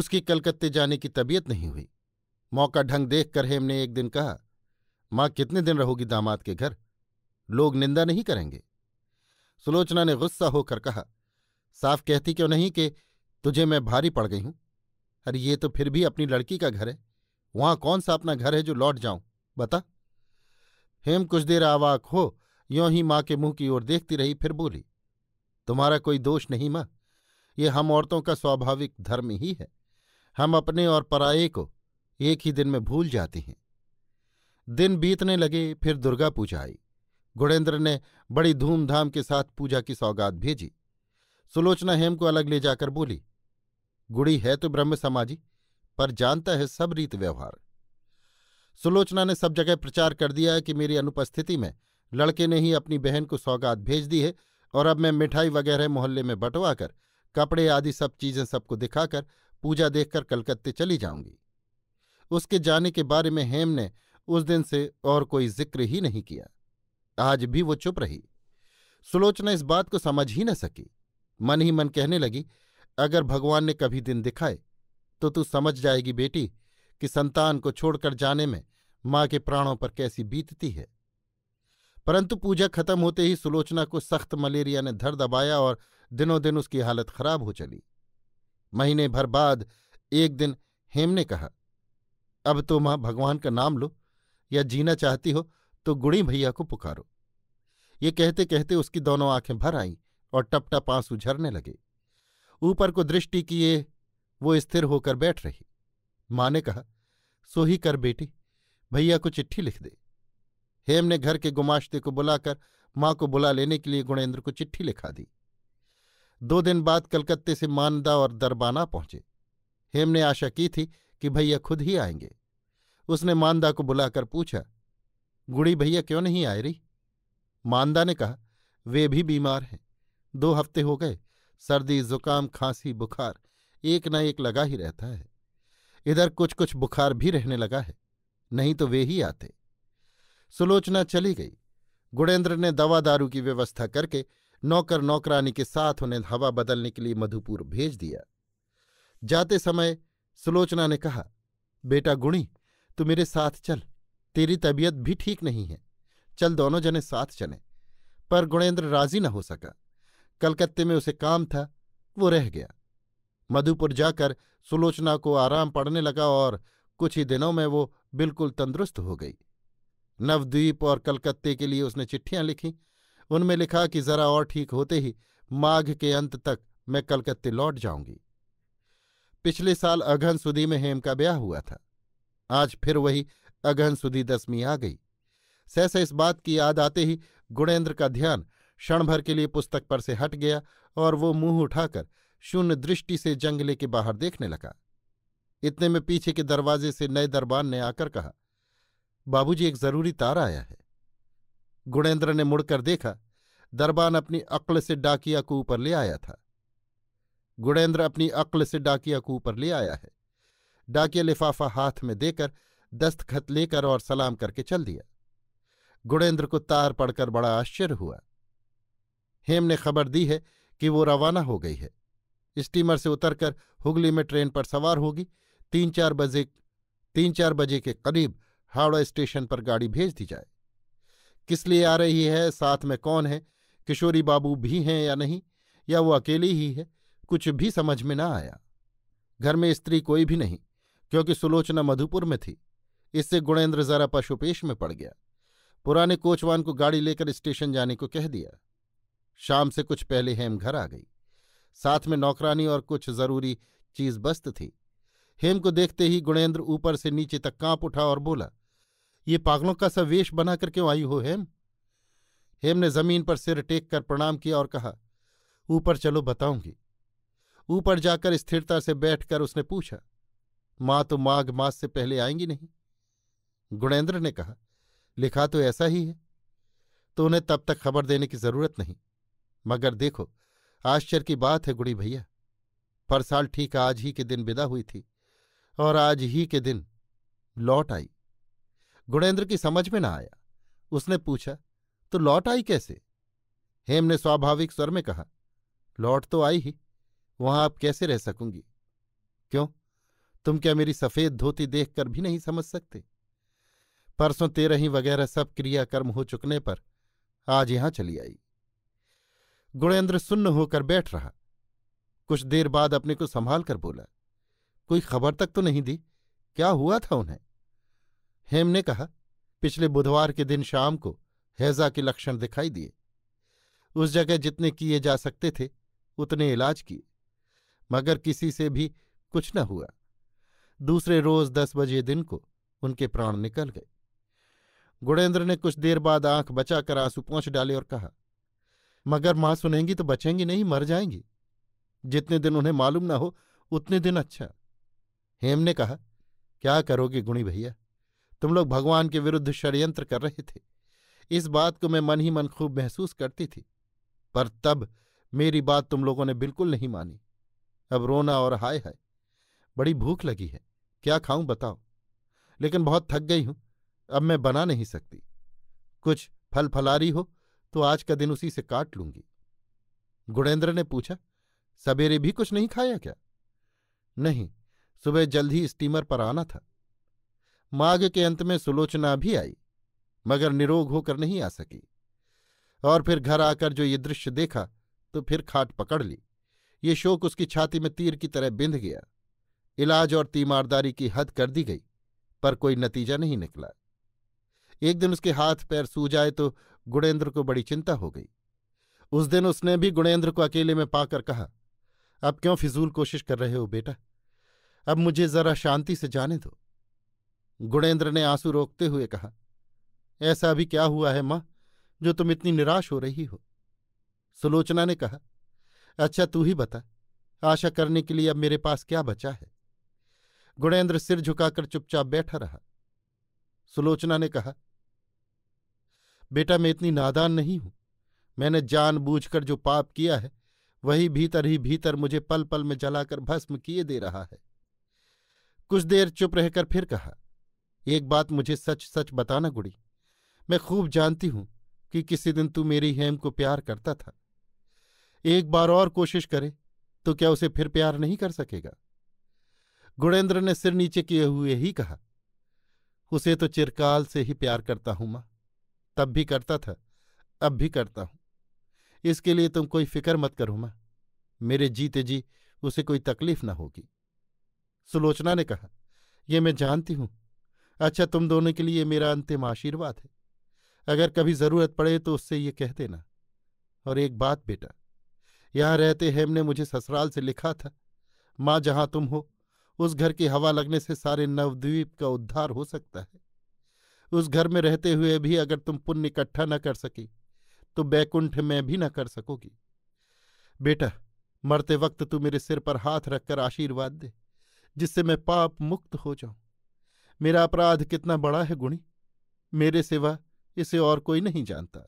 उसकी कलकत्ते जाने की तबीयत नहीं हुई मौका ढंग देख कर हेम ने एक दिन कहा माँ कितने दिन रहोगी दामाद के घर लोग निंदा नहीं करेंगे सुलोचना ने गुस्सा होकर कहा साफ कहती क्यों नहीं कि तुझे मैं भारी पड़ गई हूं अरे ये तो फिर भी अपनी लड़की का घर है वहां कौन सा अपना घर है जो लौट जाऊं बता हेम कुछ देर आवाक हो यों ही माँ के मुंह की ओर देखती रही फिर बोली तुम्हारा कोई दोष नहीं मां ये हम औरतों का स्वाभाविक धर्म ही है हम अपने और पराये को एक ही दिन में भूल जाती हैं दिन बीतने लगे फिर दुर्गा पूजा आई गुड़ेंद्र ने बड़ी धूमधाम के साथ पूजा की सौगात भेजी सुलोचना हेम को अलग ले जाकर बोली गुड़ी है तो ब्रह्म समाजी पर जानता है सब रीत व्यवहार सुलोचना ने सब जगह प्रचार कर दिया कि मेरी अनुपस्थिति में लड़के ने ही अपनी बहन को सौगात भेज दी है और अब मैं मिठाई वगैरह मोहल्ले में बंटवा कर कपड़े आदि सब चीज़ें सबको दिखाकर पूजा देखकर कलकत्ते चली जाऊंगी उसके जाने के बारे में हेम ने उस दिन से और कोई जिक्र ही नहीं किया आज भी वो चुप रही सुलोचना इस बात को समझ ही न सकी मन ही मन कहने लगी अगर भगवान ने कभी दिन दिखाए तो तू समझ जाएगी बेटी कि संतान को छोड़कर जाने में माँ के प्राणों पर कैसी बीतती है परंतु पूजा खत्म होते ही सुलोचना को सख्त मलेरिया ने धर दबाया और दिनों दिन उसकी हालत खराब हो चली महीने भर बाद एक दिन हेम ने कहा अब तो मां भगवान का नाम लो या जीना चाहती हो तो गुड़ी भैया को पुकारो ये कहते कहते उसकी दोनों आंखें भर आईं और टपटप आंसू झरने लगे ऊपर को दृष्टि किए वो स्थिर होकर बैठ रही माँ ने कहा सो ही कर बेटी भैया को चिट्ठी लिख दे हेम ने घर के गुमाश्ते को बुलाकर माँ को बुला लेने के लिए गुणेंद्र को चिट्ठी लिखा दी दो दिन बाद कलकत्ते से मानदा और दरबाना पहुंचे हेम ने आशा की थी कि भैया खुद ही आएंगे उसने मानदा को बुलाकर पूछा गुड़ी भैया क्यों नहीं आए रही मानदा ने कहा वे भी बीमार हैं दो हफ्ते हो गए सर्दी जुकाम खांसी बुखार एक न एक लगा ही रहता है इधर कुछ कुछ बुखार भी रहने लगा है नहीं तो वे ही आते सुलोचना चली गई गुणेंद्र ने दवा दारू की व्यवस्था करके नौकर नौकरानी के साथ उन्हें हवा बदलने के लिए मधुपुर भेज दिया जाते समय सुलोचना ने कहा बेटा गुणी तू मेरे साथ चल तेरी तबीयत भी ठीक नहीं है चल दोनों जने साथ चले पर गुणेंद्र राजी न हो सका कलकत्ते में उसे काम था वो रह गया मधुपुर जाकर सुलोचना को आराम पड़ने लगा और कुछ ही दिनों में वो बिल्कुल तंदुरुस्त हो गई नवद्वीप और कलकत्ते के लिए उसने चिट्ठियां लिखीं उनमें लिखा कि जरा और ठीक होते ही माघ के अंत तक मैं कलकत्ते लौट जाऊंगी पिछले साल अगहन सुदी में हेम का ब्याह हुआ था आज फिर वही अगहन सुदी दसवीं आ गई सहसा इस बात की याद आते ही गुणेंद्र का ध्यान क्षणभर के लिए पुस्तक पर से हट गया और वो मुंह उठाकर शून्य दृष्टि से जंगले के बाहर देखने लगा इतने में पीछे के दरवाजे से नए दरबान ने आकर कहा बाबूजी एक जरूरी तार आया है गुणेंद्र ने मुड़कर देखा दरबान अपनी अक्ल से डाकिया को ऊपर ले आया था गुणेंद्र अपनी अक्ल से डाकिया को ऊपर ले आया है डाकिया लिफाफा हाथ में देकर दस्तखत लेकर और सलाम करके चल दिया गुणेंद्र को तार पड़कर बड़ा आश्चर्य हुआ हेम ने खबर दी है कि वो रवाना हो गई है स्टीमर से उतरकर हुगली में ट्रेन पर सवार होगी तीन चार बजे तीन चार बजे के करीब हावड़ा स्टेशन पर गाड़ी भेज दी जाए किस लिए आ रही है साथ में कौन है किशोरी बाबू भी हैं या नहीं या वो अकेली ही है कुछ भी समझ में ना आया घर में स्त्री कोई भी नहीं क्योंकि सुलोचना मधुपुर में थी इससे गुणेंद्र जरा पशुपेश में पड़ गया पुराने कोचवान को गाड़ी लेकर स्टेशन जाने को कह दिया शाम से कुछ पहले हेम घर आ गई साथ में नौकरानी और कुछ जरूरी चीज बस्त थी हेम को देखते ही गुणेंद्र ऊपर से नीचे तक कांप उठा और बोला ये पागलों का सब वेश बनाकर क्यों आई हो हेम हेम ने जमीन पर सिर टेक कर प्रणाम किया और कहा ऊपर चलो बताऊंगी ऊपर जाकर स्थिरता से बैठकर उसने पूछा माँ तो माघ मास से पहले आएंगी नहीं गुणेंद्र ने कहा लिखा तो ऐसा ही है तो उन्हें तब तक खबर देने की जरूरत नहीं मगर देखो आश्चर्य की बात है गुड़ी भैया परसाल ठीक आज ही के दिन विदा हुई थी और आज ही के दिन लौट आई गुणेंद्र की समझ में ना आया उसने पूछा तो लौट आई कैसे हेम ने स्वाभाविक स्वर में कहा लौट तो आई ही वहां आप कैसे रह सकूंगी क्यों तुम क्या मेरी सफेद धोती देखकर भी नहीं समझ सकते परसों तेरही वगैरह सब क्रियाकर्म हो चुकने पर आज यहां चली आई गुणेंद्र सुन्न होकर बैठ रहा कुछ देर बाद अपने को संभाल कर बोला कोई खबर तक तो नहीं दी क्या हुआ था उन्हें हेम ने कहा पिछले बुधवार के दिन शाम को हैजा के लक्षण दिखाई दिए उस जगह जितने किए जा सकते थे उतने इलाज किए मगर किसी से भी कुछ न हुआ दूसरे रोज दस बजे दिन को उनके प्राण निकल गए गुड़ेंद्र ने कुछ देर बाद आंख बचाकर आंसू पहुंच डाले और कहा मगर मां सुनेंगी तो बचेंगी नहीं मर जाएंगी जितने दिन उन्हें मालूम ना हो उतने दिन अच्छा हेम ने कहा क्या करोगे गुणी भैया तुम लोग भगवान के विरुद्ध षड्यंत्र कर रहे थे इस बात को मैं मन ही मन खूब महसूस करती थी पर तब मेरी बात तुम लोगों ने बिल्कुल नहीं मानी अब रोना और हाय हाय बड़ी भूख लगी है क्या खाऊं बताओ लेकिन बहुत थक गई हूं अब मैं बना नहीं सकती कुछ फल फलारी हो तो आज का दिन उसी से काट लूंगी गुणेंद्र ने पूछा सवेरे भी कुछ नहीं खाया क्या नहीं सुबह जल्द ही स्टीमर पर आना था माघ के अंत में सुलोचना भी आई मगर निरोग होकर नहीं आ सकी और फिर घर आकर जो ये दृश्य देखा तो फिर खाट पकड़ ली ये शोक उसकी छाती में तीर की तरह बिंध गया इलाज और तीमारदारी की हद कर दी गई पर कोई नतीजा नहीं निकला एक दिन उसके हाथ पैर सूज आए तो गुणेंद्र को बड़ी चिंता हो गई उस दिन उसने भी गुणेंद्र को अकेले में पाकर कहा अब क्यों फिजूल कोशिश कर रहे हो बेटा अब मुझे जरा शांति से जाने दो गुणेंद्र ने आंसू रोकते हुए कहा ऐसा अभी क्या हुआ है माँ जो तुम इतनी निराश हो रही हो सुलोचना ने कहा अच्छा तू ही बता आशा करने के लिए अब मेरे पास क्या बचा है गुणेंद्र सिर झुकाकर चुपचाप बैठा रहा सुलोचना ने कहा बेटा मैं इतनी नादान नहीं हूं मैंने जानबूझकर जो पाप किया है वही भीतर ही भीतर मुझे पल पल में जलाकर भस्म किए दे रहा है कुछ देर चुप रहकर फिर कहा एक बात मुझे सच सच बताना गुड़ी मैं खूब जानती हूं कि किसी दिन तू मेरी हेम को प्यार करता था एक बार और कोशिश करे तो क्या उसे फिर प्यार नहीं कर सकेगा गुणेंद्र ने सिर नीचे किए हुए ही कहा उसे तो चिरकाल से ही प्यार करता हूं मां तब भी करता था अब भी करता हूं इसके लिए तुम कोई फिक्र मत करो मां मेरे जीते जी उसे कोई तकलीफ ना होगी सुलोचना ने कहा यह मैं जानती हूं अच्छा तुम दोनों के लिए मेरा अंतिम आशीर्वाद है अगर कभी जरूरत पड़े तो उससे ये कह देना और एक बात बेटा यहां रहते हेम ने मुझे ससुराल से लिखा था मां जहां तुम हो उस घर की हवा लगने से सारे नवद्वीप का उद्धार हो सकता है उस घर में रहते हुए भी अगर तुम पुण्य इकट्ठा न कर सकी तो बैकुंठ में भी न कर सकोगी बेटा मरते वक्त तू मेरे सिर पर हाथ रखकर आशीर्वाद दे जिससे मैं पाप मुक्त हो जाऊं मेरा अपराध कितना बड़ा है गुणी मेरे सिवा इसे और कोई नहीं जानता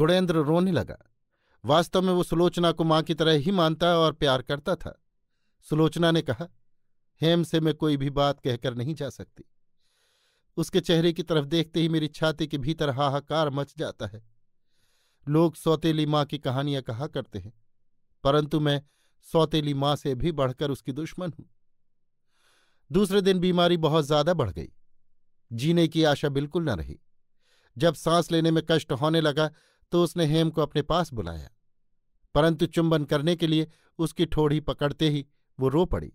गुणेंद्र रोने लगा वास्तव में वो सुलोचना को मां की तरह ही मानता और प्यार करता था सुलोचना ने कहा हेम से मैं कोई भी बात कहकर नहीं जा सकती उसके चेहरे की तरफ देखते ही मेरी छाती के भीतर हाहाकार मच जाता है लोग सौतेली माँ की कहानियां कहा करते हैं परंतु मैं सौतेली माँ से भी बढ़कर उसकी दुश्मन हूं दूसरे दिन बीमारी बहुत ज्यादा बढ़ गई जीने की आशा बिल्कुल न रही जब सांस लेने में कष्ट होने लगा तो उसने हेम को अपने पास बुलाया परंतु चुंबन करने के लिए उसकी ठोड़ी पकड़ते ही वो रो पड़ी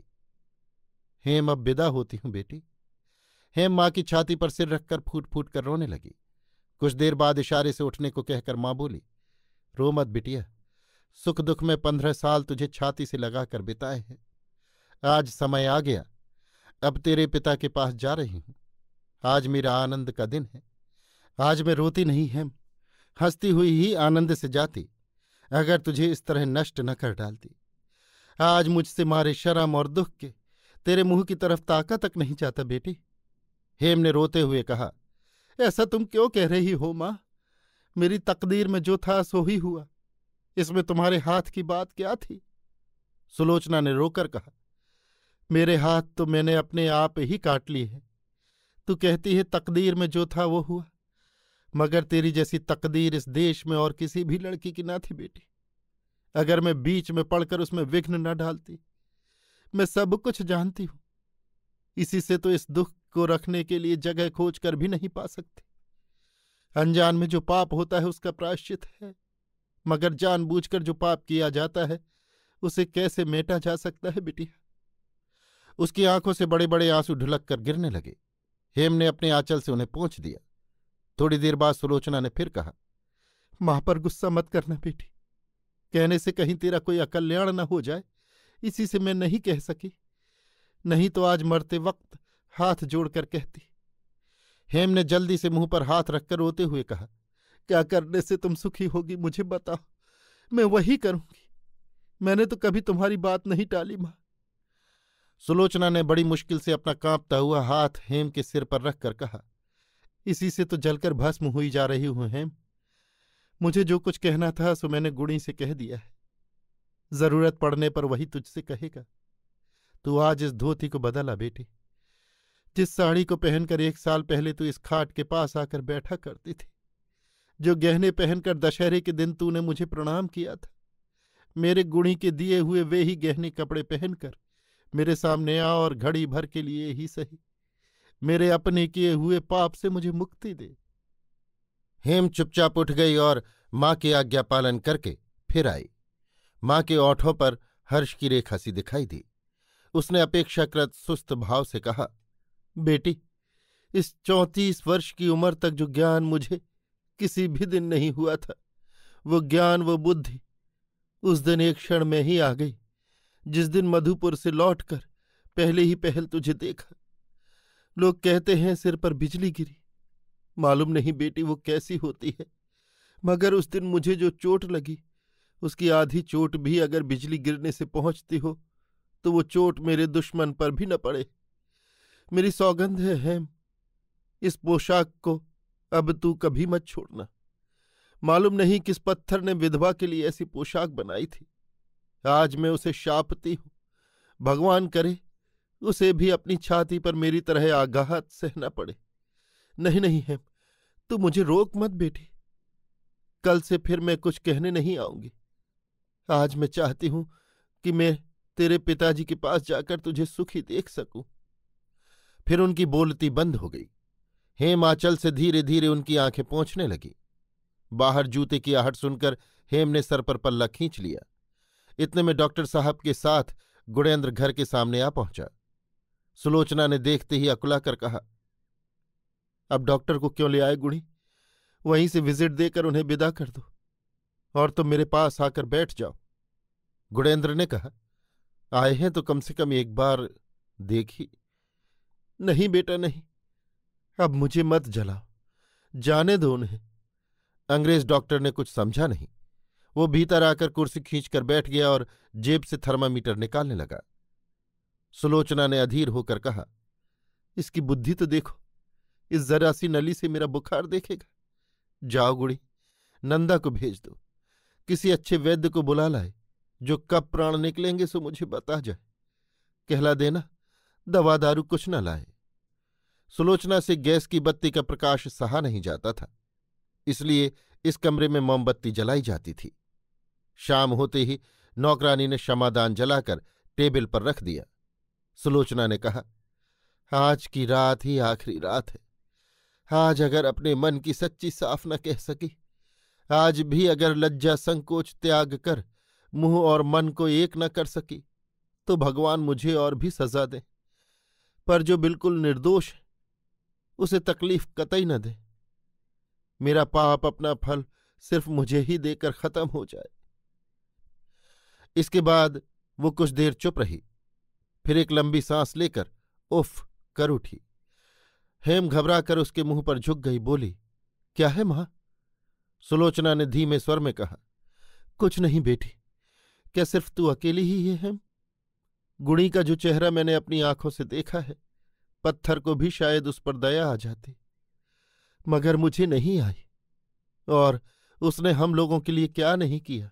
हेम अब विदा होती हूं बेटी हेम माँ की छाती पर सिर रखकर फूट फूट कर रोने लगी कुछ देर बाद इशारे से उठने को कहकर माँ बोली रो मत बिटिया सुख दुख में पंद्रह साल तुझे छाती से लगाकर बिताए हैं आज समय आ गया अब तेरे पिता के पास जा रही हूं आज मेरा आनंद का दिन है आज मैं रोती नहीं हेम हंसती हुई ही आनंद से जाती अगर तुझे इस तरह नष्ट न कर डालती आज मुझसे मारे शर्म और दुख के तेरे मुंह की तरफ ताका तक नहीं जाता बेटी हेम ने रोते हुए कहा ऐसा तुम क्यों कह रही हो मां मेरी तकदीर में जो था सो ही हुआ इसमें तुम्हारे हाथ की बात क्या थी सुलोचना ने रोकर कहा मेरे हाथ तो मैंने अपने आप ही काट लिए हैं तू कहती है तकदीर में जो था वो हुआ मगर तेरी जैसी तकदीर इस देश में और किसी भी लड़की की ना थी बेटी अगर मैं बीच में पड़कर उसमें विघ्न न डालती मैं सब कुछ जानती हूं इसी से तो इस दुख को रखने के लिए जगह खोज कर भी नहीं पा सकती अनजान में जो पाप होता है उसका प्रायश्चित है मगर जानबूझकर जो पाप किया जाता है उसे कैसे मेटा जा सकता है बेटी उसकी आंखों से बड़े बड़े आंसू ढुलक कर गिरने लगे हेम ने अपने आंचल से उन्हें पहुंच दिया थोड़ी देर बाद सुलोचना ने फिर कहा मां पर गुस्सा मत करना बेटी कहने से कहीं तेरा कोई अकल्याण न हो जाए इसी से मैं नहीं कह सकी नहीं तो आज मरते वक्त हाथ जोड़कर कहती हेम ने जल्दी से मुंह पर हाथ रखकर रोते हुए कहा क्या करने से तुम सुखी होगी मुझे बताओ मैं वही करूंगी मैंने तो कभी तुम्हारी बात नहीं टाली मां सुलोचना ने बड़ी मुश्किल से अपना कांपता हुआ हाथ हेम के सिर पर रखकर कहा इसी से तो जलकर भस्म हुई जा रही हूं हेम मुझे जो कुछ कहना था सो मैंने गुड़ी से कह दिया है जरूरत पड़ने पर वही तुझसे कहेगा तू आज इस धोती को बदला बेटी जिस साड़ी को पहनकर एक साल पहले तू इस खाट के पास आकर बैठा करती थी जो गहने पहनकर दशहरे के दिन तूने मुझे प्रणाम किया था मेरे गुणी के दिए हुए वे ही गहने कपड़े पहनकर मेरे सामने आ और घड़ी भर के लिए ही सही मेरे अपने किए हुए पाप से मुझे मुक्ति दे हेम चुपचाप उठ गई और मां की आज्ञा पालन करके फिर आई मां के ओठों पर हर्ष की रेखा सी दिखाई दी उसने अपेक्षाकृत सुस्त भाव से कहा बेटी इस चौंतीस वर्ष की उम्र तक जो ज्ञान मुझे किसी भी दिन नहीं हुआ था वो ज्ञान वो बुद्धि उस दिन एक क्षण में ही आ गई जिस दिन मधुपुर से लौटकर पहले ही पहल तुझे देखा लोग कहते हैं सिर पर बिजली गिरी मालूम नहीं बेटी वो कैसी होती है मगर उस दिन मुझे जो चोट लगी उसकी आधी चोट भी अगर बिजली गिरने से पहुंचती हो तो वो चोट मेरे दुश्मन पर भी न पड़े मेरी सौगंध है हेम इस पोशाक को अब तू कभी मत छोड़ना मालूम नहीं किस पत्थर ने विधवा के लिए ऐसी पोशाक बनाई थी आज मैं उसे शापती हूं भगवान करे उसे भी अपनी छाती पर मेरी तरह आघात सहना पड़े नहीं नहीं हेम तू मुझे रोक मत बेटी कल से फिर मैं कुछ कहने नहीं आऊंगी आज मैं चाहती हूं कि मैं तेरे पिताजी के पास जाकर तुझे सुखी देख सकूं फिर उनकी बोलती बंद हो गई हेमाचल से धीरे धीरे उनकी आंखें पहुंचने लगी बाहर जूते की आहट सुनकर हेम ने सर पर पल्ला खींच लिया इतने में डॉक्टर साहब के साथ गुड़ेंद्र घर के सामने आ पहुंचा सुलोचना ने देखते ही अकुला कर कहा अब डॉक्टर को क्यों ले आए गुड़ी वहीं से विजिट देकर उन्हें विदा कर दो और तुम मेरे पास आकर बैठ जाओ गुड़ेंद्र ने कहा आए हैं तो कम से कम एक बार देखी नहीं बेटा नहीं अब मुझे मत जलाओ जाने दो उन्हें अंग्रेज डॉक्टर ने कुछ समझा नहीं वो भीतर आकर कुर्सी खींचकर बैठ गया और जेब से थर्मामीटर निकालने लगा सुलोचना ने अधीर होकर कहा इसकी बुद्धि तो देखो इस जरा सी नली से मेरा बुखार देखेगा जाओ गुड़ी नंदा को भेज दो किसी अच्छे वैद्य को बुला लाए जो कब प्राण निकलेंगे सो मुझे बता जाए कहला देना दवा दारू कुछ न लाए सुलोचना से गैस की बत्ती का प्रकाश सहा नहीं जाता था इसलिए इस कमरे में मोमबत्ती जलाई जाती थी शाम होते ही नौकरानी ने क्षमादान जलाकर टेबल पर रख दिया सुलोचना ने कहा आज की रात ही आखिरी रात है आज अगर अपने मन की सच्ची साफ न कह सकी आज भी अगर लज्जा संकोच त्याग कर मुंह और मन को एक न कर सकी तो भगवान मुझे और भी सजा दे पर जो बिल्कुल निर्दोष है उसे तकलीफ कतई न दे मेरा पाप अपना फल सिर्फ मुझे ही देकर खत्म हो जाए इसके बाद वो कुछ देर चुप रही फिर एक लंबी सांस लेकर उफ कर उठी हेम घबरा कर उसके मुंह पर झुक गई बोली क्या है मां सुलोचना ने धीमे स्वर में कहा कुछ नहीं बेटी क्या सिर्फ तू अकेली ही है हेम गुणी का जो चेहरा मैंने अपनी आंखों से देखा है पत्थर को भी शायद उस पर दया आ जाती मगर मुझे नहीं आई और उसने हम लोगों के लिए क्या नहीं किया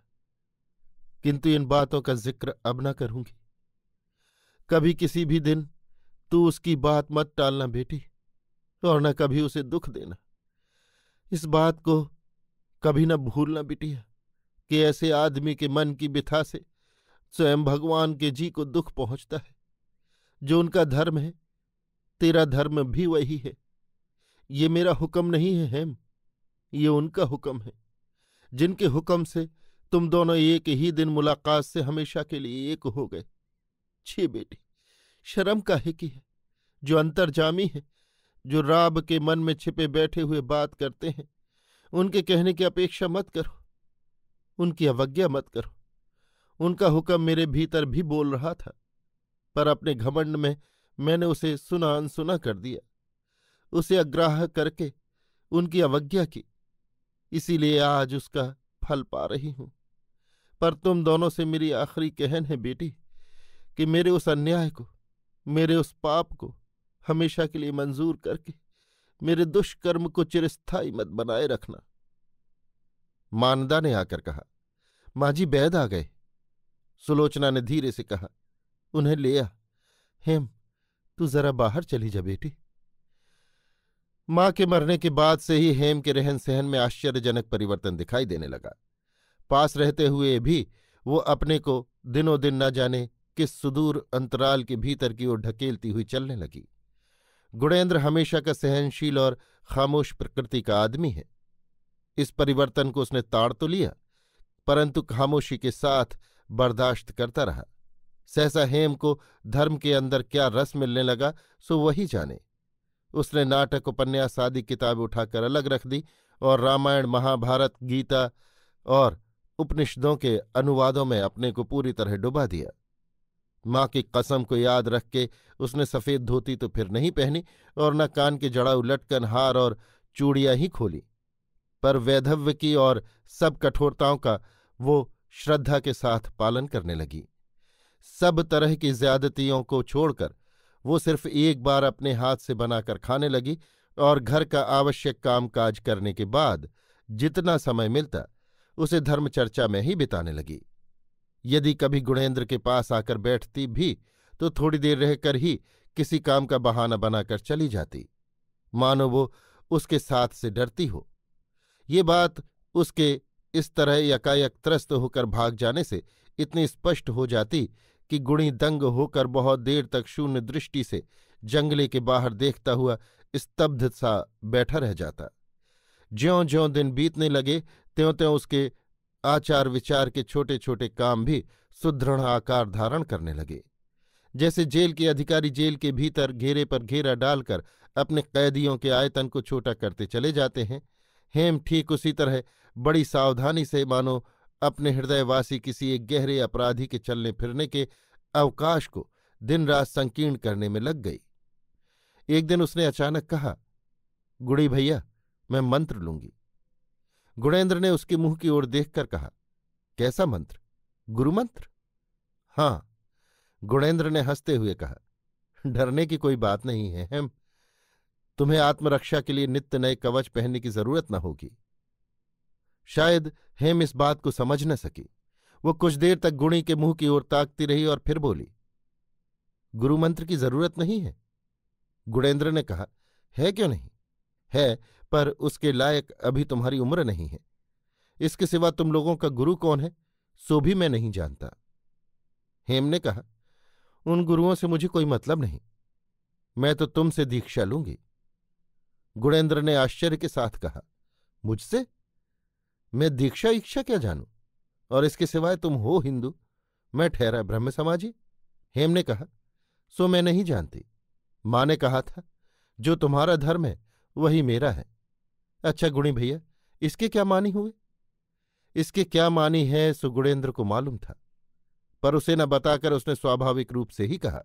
किंतु इन बातों का जिक्र अब ना करूंगी कभी किसी भी दिन तू उसकी बात मत टालना बेटी और न कभी उसे दुख देना इस बात को कभी न भूलना बिटिया कि ऐसे आदमी के मन की बिथा से स्वयं भगवान के जी को दुख पहुंचता है जो उनका धर्म है तेरा धर्म भी वही है ये मेरा हुक्म नहीं है हेम ये उनका हुक्म है जिनके हुक्म से तुम दोनों एक ही दिन मुलाकात से हमेशा के लिए एक हो गए छी बेटी शर्म का है कि है जो अंतरजामी है जो राब के मन में छिपे बैठे हुए बात करते हैं उनके कहने की अपेक्षा मत करो उनकी अवज्ञा मत करो उनका हुक्म मेरे भीतर भी बोल रहा था पर अपने घमंड में मैंने उसे सुना अनसुना कर दिया उसे अग्राह करके उनकी अवज्ञा की इसीलिए आज उसका फल पा रही हूं पर तुम दोनों से मेरी आखिरी कहन है बेटी कि मेरे उस अन्याय को मेरे उस पाप को हमेशा के लिए मंजूर करके मेरे दुष्कर्म को चिरस्थायी मत बनाए रखना मानदा ने आकर कहा माँ जी बैद आ गए सुलोचना ने धीरे से कहा उन्हें ले आ हेम तू जरा बाहर चली जा बेटी मां के मरने के बाद से ही हेम के रहन सहन में आश्चर्यजनक परिवर्तन दिखाई देने लगा पास रहते हुए भी वो अपने को दिनों दिन न जाने किस सुदूर अंतराल के भीतर की ओर ढकेलती हुई चलने लगी गुणेंद्र हमेशा का सहनशील और खामोश प्रकृति का आदमी है इस परिवर्तन को उसने ताड़ तो लिया परंतु खामोशी के साथ बर्दाश्त करता रहा सहसा हेम को धर्म के अंदर क्या रस मिलने लगा सो वही जाने उसने नाटक उपन्यास आदि किताबें उठाकर अलग रख दी और रामायण महाभारत गीता और उपनिषदों के अनुवादों में अपने को पूरी तरह डुबा दिया माँ की कसम को याद रख के उसने सफ़ेद धोती तो फिर नहीं पहनी और न कान के जड़ाऊ लटकन हार और चूड़ियाँ ही खोली पर वैधव्य की और सब कठोरताओं का वो श्रद्धा के साथ पालन करने लगी सब तरह की ज्यादतियों को छोड़कर वो सिर्फ एक बार अपने हाथ से बनाकर खाने लगी और घर का आवश्यक कामकाज करने के बाद जितना समय मिलता उसे धर्म चर्चा में ही बिताने लगी यदि कभी गुणेंद्र के पास आकर बैठती भी तो थोड़ी देर रहकर ही किसी काम का बहाना बनाकर चली जाती मानो वो उसके साथ से डरती हो ये बात उसके इस तरह यकायक त्रस्त होकर भाग जाने से इतनी स्पष्ट हो जाती कि गुणी दंग होकर बहुत देर तक शून्य दृष्टि से जंगले के बाहर देखता हुआ स्तब्ध सा बैठा रह जाता ज्यों ज्यों दिन बीतने लगे त्यों त्यों उसके आचार विचार के छोटे छोटे काम भी सुदृढ़ आकार धारण करने लगे जैसे जेल के अधिकारी जेल के भीतर घेरे पर घेरा डालकर अपने कैदियों के आयतन को छोटा करते चले जाते हैं हेम ठीक उसी तरह बड़ी सावधानी से मानो अपने हृदयवासी किसी एक गहरे अपराधी के चलने फिरने के अवकाश को दिन रात संकीर्ण करने में लग गई एक दिन उसने अचानक कहा गुड़ी भैया मैं मंत्र लूंगी गुणेंद्र ने उसके मुंह की ओर देखकर कहा कैसा मंत्र गुरु मंत्र हाँ गुणेंद्र ने हंसते हुए कहा डरने की कोई बात नहीं है हम तुम्हें आत्मरक्षा के लिए नित्य नए कवच पहनने की जरूरत न होगी शायद हेम इस बात को समझ न सकी वो कुछ देर तक गुणी के मुंह की ओर ताकती रही और फिर बोली गुरु मंत्र की जरूरत नहीं है गुणेंद्र ने कहा है क्यों नहीं है पर उसके लायक अभी तुम्हारी उम्र नहीं है इसके सिवा तुम लोगों का गुरु कौन है सो भी मैं नहीं जानता हेम ने कहा उन गुरुओं से मुझे कोई मतलब नहीं मैं तो तुमसे दीक्षा लूंगी गुणेंद्र ने आश्चर्य के साथ कहा मुझसे मैं दीक्षा इच्छा क्या जानू और इसके सिवाय तुम हो हिंदू मैं ठहरा ब्रह्म समाजी हेम ने कहा सो मैं नहीं जानती माँ ने कहा था जो तुम्हारा धर्म है वही मेरा है अच्छा गुणी भैया इसके क्या मानी हुए इसके क्या मानी है सुगुणेंद्र को मालूम था पर उसे न बताकर उसने स्वाभाविक रूप से ही कहा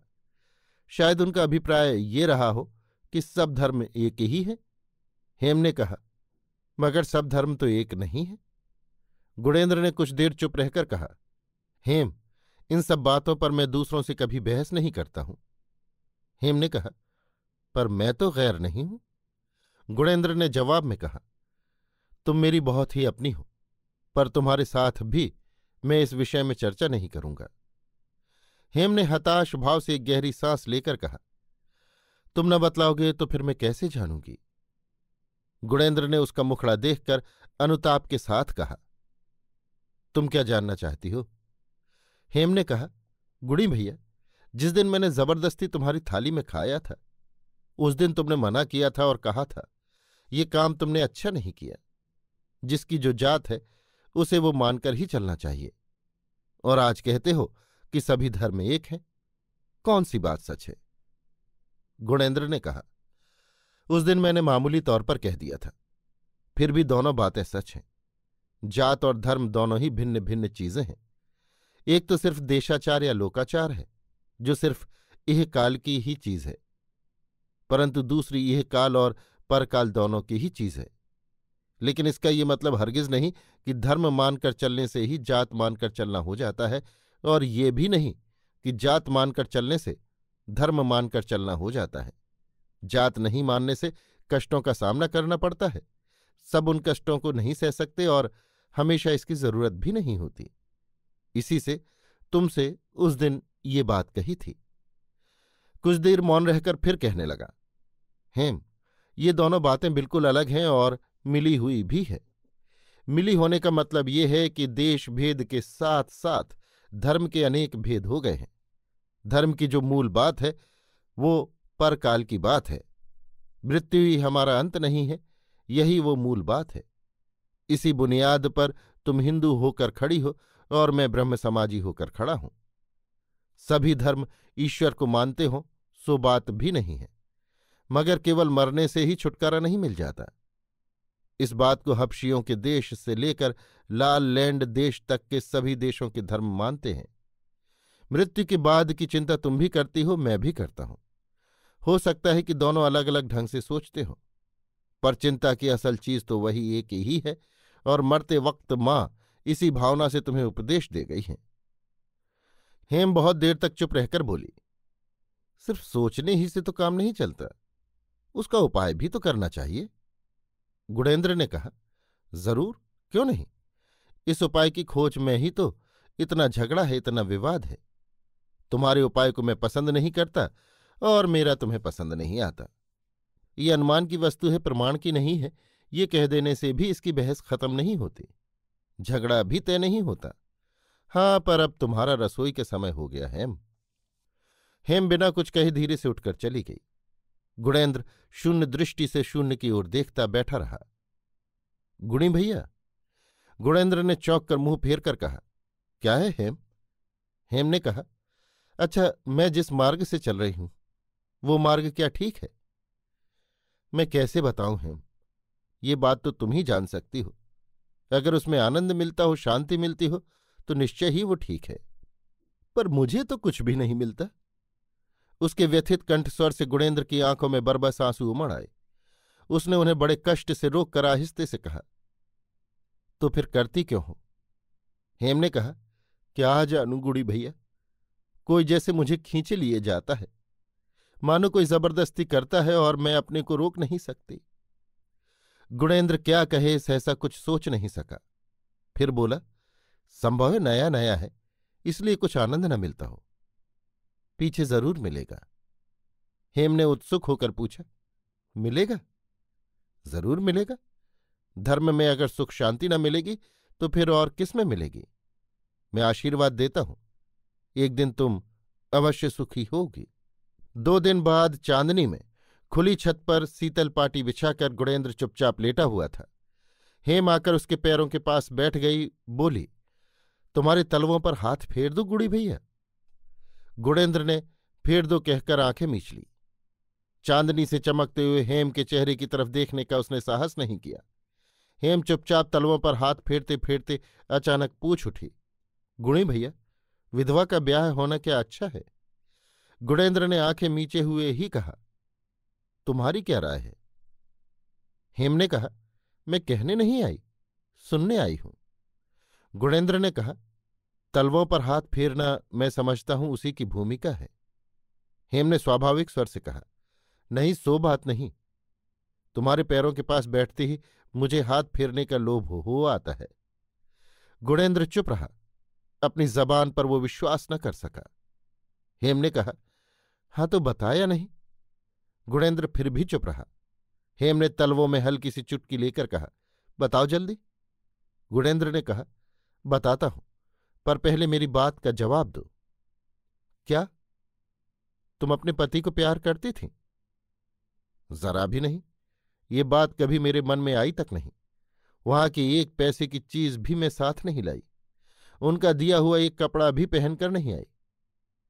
शायद उनका अभिप्राय ये रहा हो कि सब धर्म एक ही है हेम ने कहा मगर सब धर्म तो एक नहीं है गुणेंद्र ने कुछ देर चुप रहकर कहा हेम इन सब बातों पर मैं दूसरों से कभी बहस नहीं करता हूं हेम ने कहा पर मैं तो गैर नहीं हूं गुणेंद्र ने जवाब में कहा तुम मेरी बहुत ही अपनी हो पर तुम्हारे साथ भी मैं इस विषय में चर्चा नहीं करूंगा हेम ने हताश भाव से एक गहरी सांस लेकर कहा तुम न बतलाओगे तो फिर मैं कैसे जानूंगी गुणेंद्र ने उसका मुखड़ा देखकर अनुताप के साथ कहा तुम क्या जानना चाहती हो हेम ने कहा गुड़ी भैया जिस दिन मैंने जबरदस्ती तुम्हारी थाली में खाया था उस दिन तुमने मना किया था और कहा था ये काम तुमने अच्छा नहीं किया जिसकी जो जात है उसे वो मानकर ही चलना चाहिए और आज कहते हो कि सभी धर्म एक हैं कौन सी बात सच है गुणेंद्र ने कहा उस दिन मैंने मामूली तौर पर कह दिया था फिर भी दोनों बातें सच हैं जात और धर्म दोनों ही भिन्न भिन्न चीजें हैं एक तो सिर्फ देशाचार या लोकाचार है जो सिर्फ यह काल की ही चीज है परंतु दूसरी यह काल और परकाल दोनों की ही चीज है लेकिन इसका यह मतलब हरगिज नहीं कि धर्म मानकर चलने से ही जात मानकर चलना हो जाता है और ये भी नहीं कि जात मानकर चलने से धर्म मानकर चलना हो जाता है जात नहीं मानने से कष्टों का सामना करना पड़ता है सब उन कष्टों को नहीं सह सकते और हमेशा इसकी जरूरत भी नहीं होती इसी से तुमसे उस दिन ये बात कही थी कुछ देर मौन रहकर फिर कहने लगा हेम ये दोनों बातें बिल्कुल अलग हैं और मिली हुई भी है मिली होने का मतलब ये है कि देश भेद के साथ साथ धर्म के अनेक भेद हो गए हैं धर्म की जो मूल बात है वो पर काल की बात है मृत्यु ही हमारा अंत नहीं है यही वो मूल बात है इसी बुनियाद पर तुम हिंदू होकर खड़ी हो और मैं ब्रह्म समाजी होकर खड़ा हूं सभी धर्म ईश्वर को मानते हो सो बात भी नहीं है मगर केवल मरने से ही छुटकारा नहीं मिल जाता इस बात को हबशियों के देश से लेकर लाल लैंड देश तक के सभी देशों के धर्म मानते हैं मृत्यु के बाद की चिंता तुम भी करती हो मैं भी करता हूं हो सकता है कि दोनों अलग अलग ढंग से सोचते हों पर चिंता की असल चीज तो वही एक ही है और मरते वक्त माँ इसी भावना से तुम्हें उपदेश दे गई है हेम बहुत देर तक चुप रहकर बोली सिर्फ सोचने ही से तो काम नहीं चलता उसका उपाय भी तो करना चाहिए गुणेंद्र ने कहा जरूर क्यों नहीं इस उपाय की खोज में ही तो इतना झगड़ा है इतना विवाद है तुम्हारे उपाय को मैं पसंद नहीं करता और मेरा तुम्हें पसंद नहीं आता ये अनुमान की वस्तु है प्रमाण की नहीं है ये कह देने से भी इसकी बहस खत्म नहीं होती झगड़ा भी तय नहीं होता हाँ पर अब तुम्हारा रसोई के समय हो गया हेम हेम बिना कुछ कहे धीरे से उठकर चली गई गुणेंद्र शून्य दृष्टि से शून्य की ओर देखता बैठा रहा गुणी भैया गुणेंद्र ने चौंक कर मुंह फेर कर कहा क्या है हेम हेम ने कहा अच्छा मैं जिस मार्ग से चल रही हूं वो मार्ग क्या ठीक है मैं कैसे बताऊं हेम ये बात तो तुम ही जान सकती हो अगर उसमें आनंद मिलता हो शांति मिलती हो तो निश्चय ही वो ठीक है पर मुझे तो कुछ भी नहीं मिलता उसके व्यथित कंठस्वर से गुणेंद्र की आंखों में बरबस आंसू उमड़ आए उसने उन्हें बड़े कष्ट से रोक कर आहिस्ते से कहा तो फिर करती क्यों हो हेम ने कहा क्या आज अनुगुड़ी भैया कोई जैसे मुझे खींचे लिए जाता है मानो कोई जबरदस्ती करता है और मैं अपने को रोक नहीं सकती गुणेंद्र क्या कहे सहसा कुछ सोच नहीं सका फिर बोला संभव है नया नया है इसलिए कुछ आनंद न मिलता हो पीछे जरूर मिलेगा हेम ने उत्सुक होकर पूछा मिलेगा जरूर मिलेगा धर्म में अगर सुख शांति न मिलेगी तो फिर और किस में मिलेगी मैं आशीर्वाद देता हूं एक दिन तुम अवश्य सुखी होगी दो दिन बाद चांदनी में खुली छत पर सीतल पाटी बिछाकर गुड़ेंद्र चुपचाप लेटा हुआ था हेम आकर उसके पैरों के पास बैठ गई बोली तुम्हारे तलवों पर हाथ फेर दो गुड़ी भैया गुड़ेंद्र ने फेर दो कहकर आंखें मीच ली चांदनी से चमकते हुए हेम के चेहरे की तरफ देखने का उसने साहस नहीं किया हेम चुपचाप तलवों पर हाथ फेरते फेरते अचानक पूछ उठी गुणी भैया विधवा का ब्याह होना क्या अच्छा है गुणेंद्र ने आंखें मीचे हुए ही कहा तुम्हारी क्या राय है हेम ने कहा मैं कहने नहीं आई सुनने आई हूं गुणेंद्र ने कहा तलवों पर हाथ फेरना मैं समझता हूं उसी की भूमिका है हेम ने स्वाभाविक स्वर से कहा नहीं सो बात नहीं तुम्हारे पैरों के पास बैठते ही मुझे हाथ फेरने का लोभ हो आता है गुणेंद्र चुप रहा अपनी जबान पर वो विश्वास न कर सका हेम ने कहा हाँ तो बताया नहीं गुणेंद्र फिर भी चुप रहा हेम ने तलवों में हल्की सी चुटकी लेकर कहा बताओ जल्दी गुणेंद्र ने कहा बताता हूं पर पहले मेरी बात का जवाब दो क्या तुम अपने पति को प्यार करती थी जरा भी नहीं ये बात कभी मेरे मन में आई तक नहीं वहां की एक पैसे की चीज भी मैं साथ नहीं लाई उनका दिया हुआ एक कपड़ा भी पहनकर नहीं आई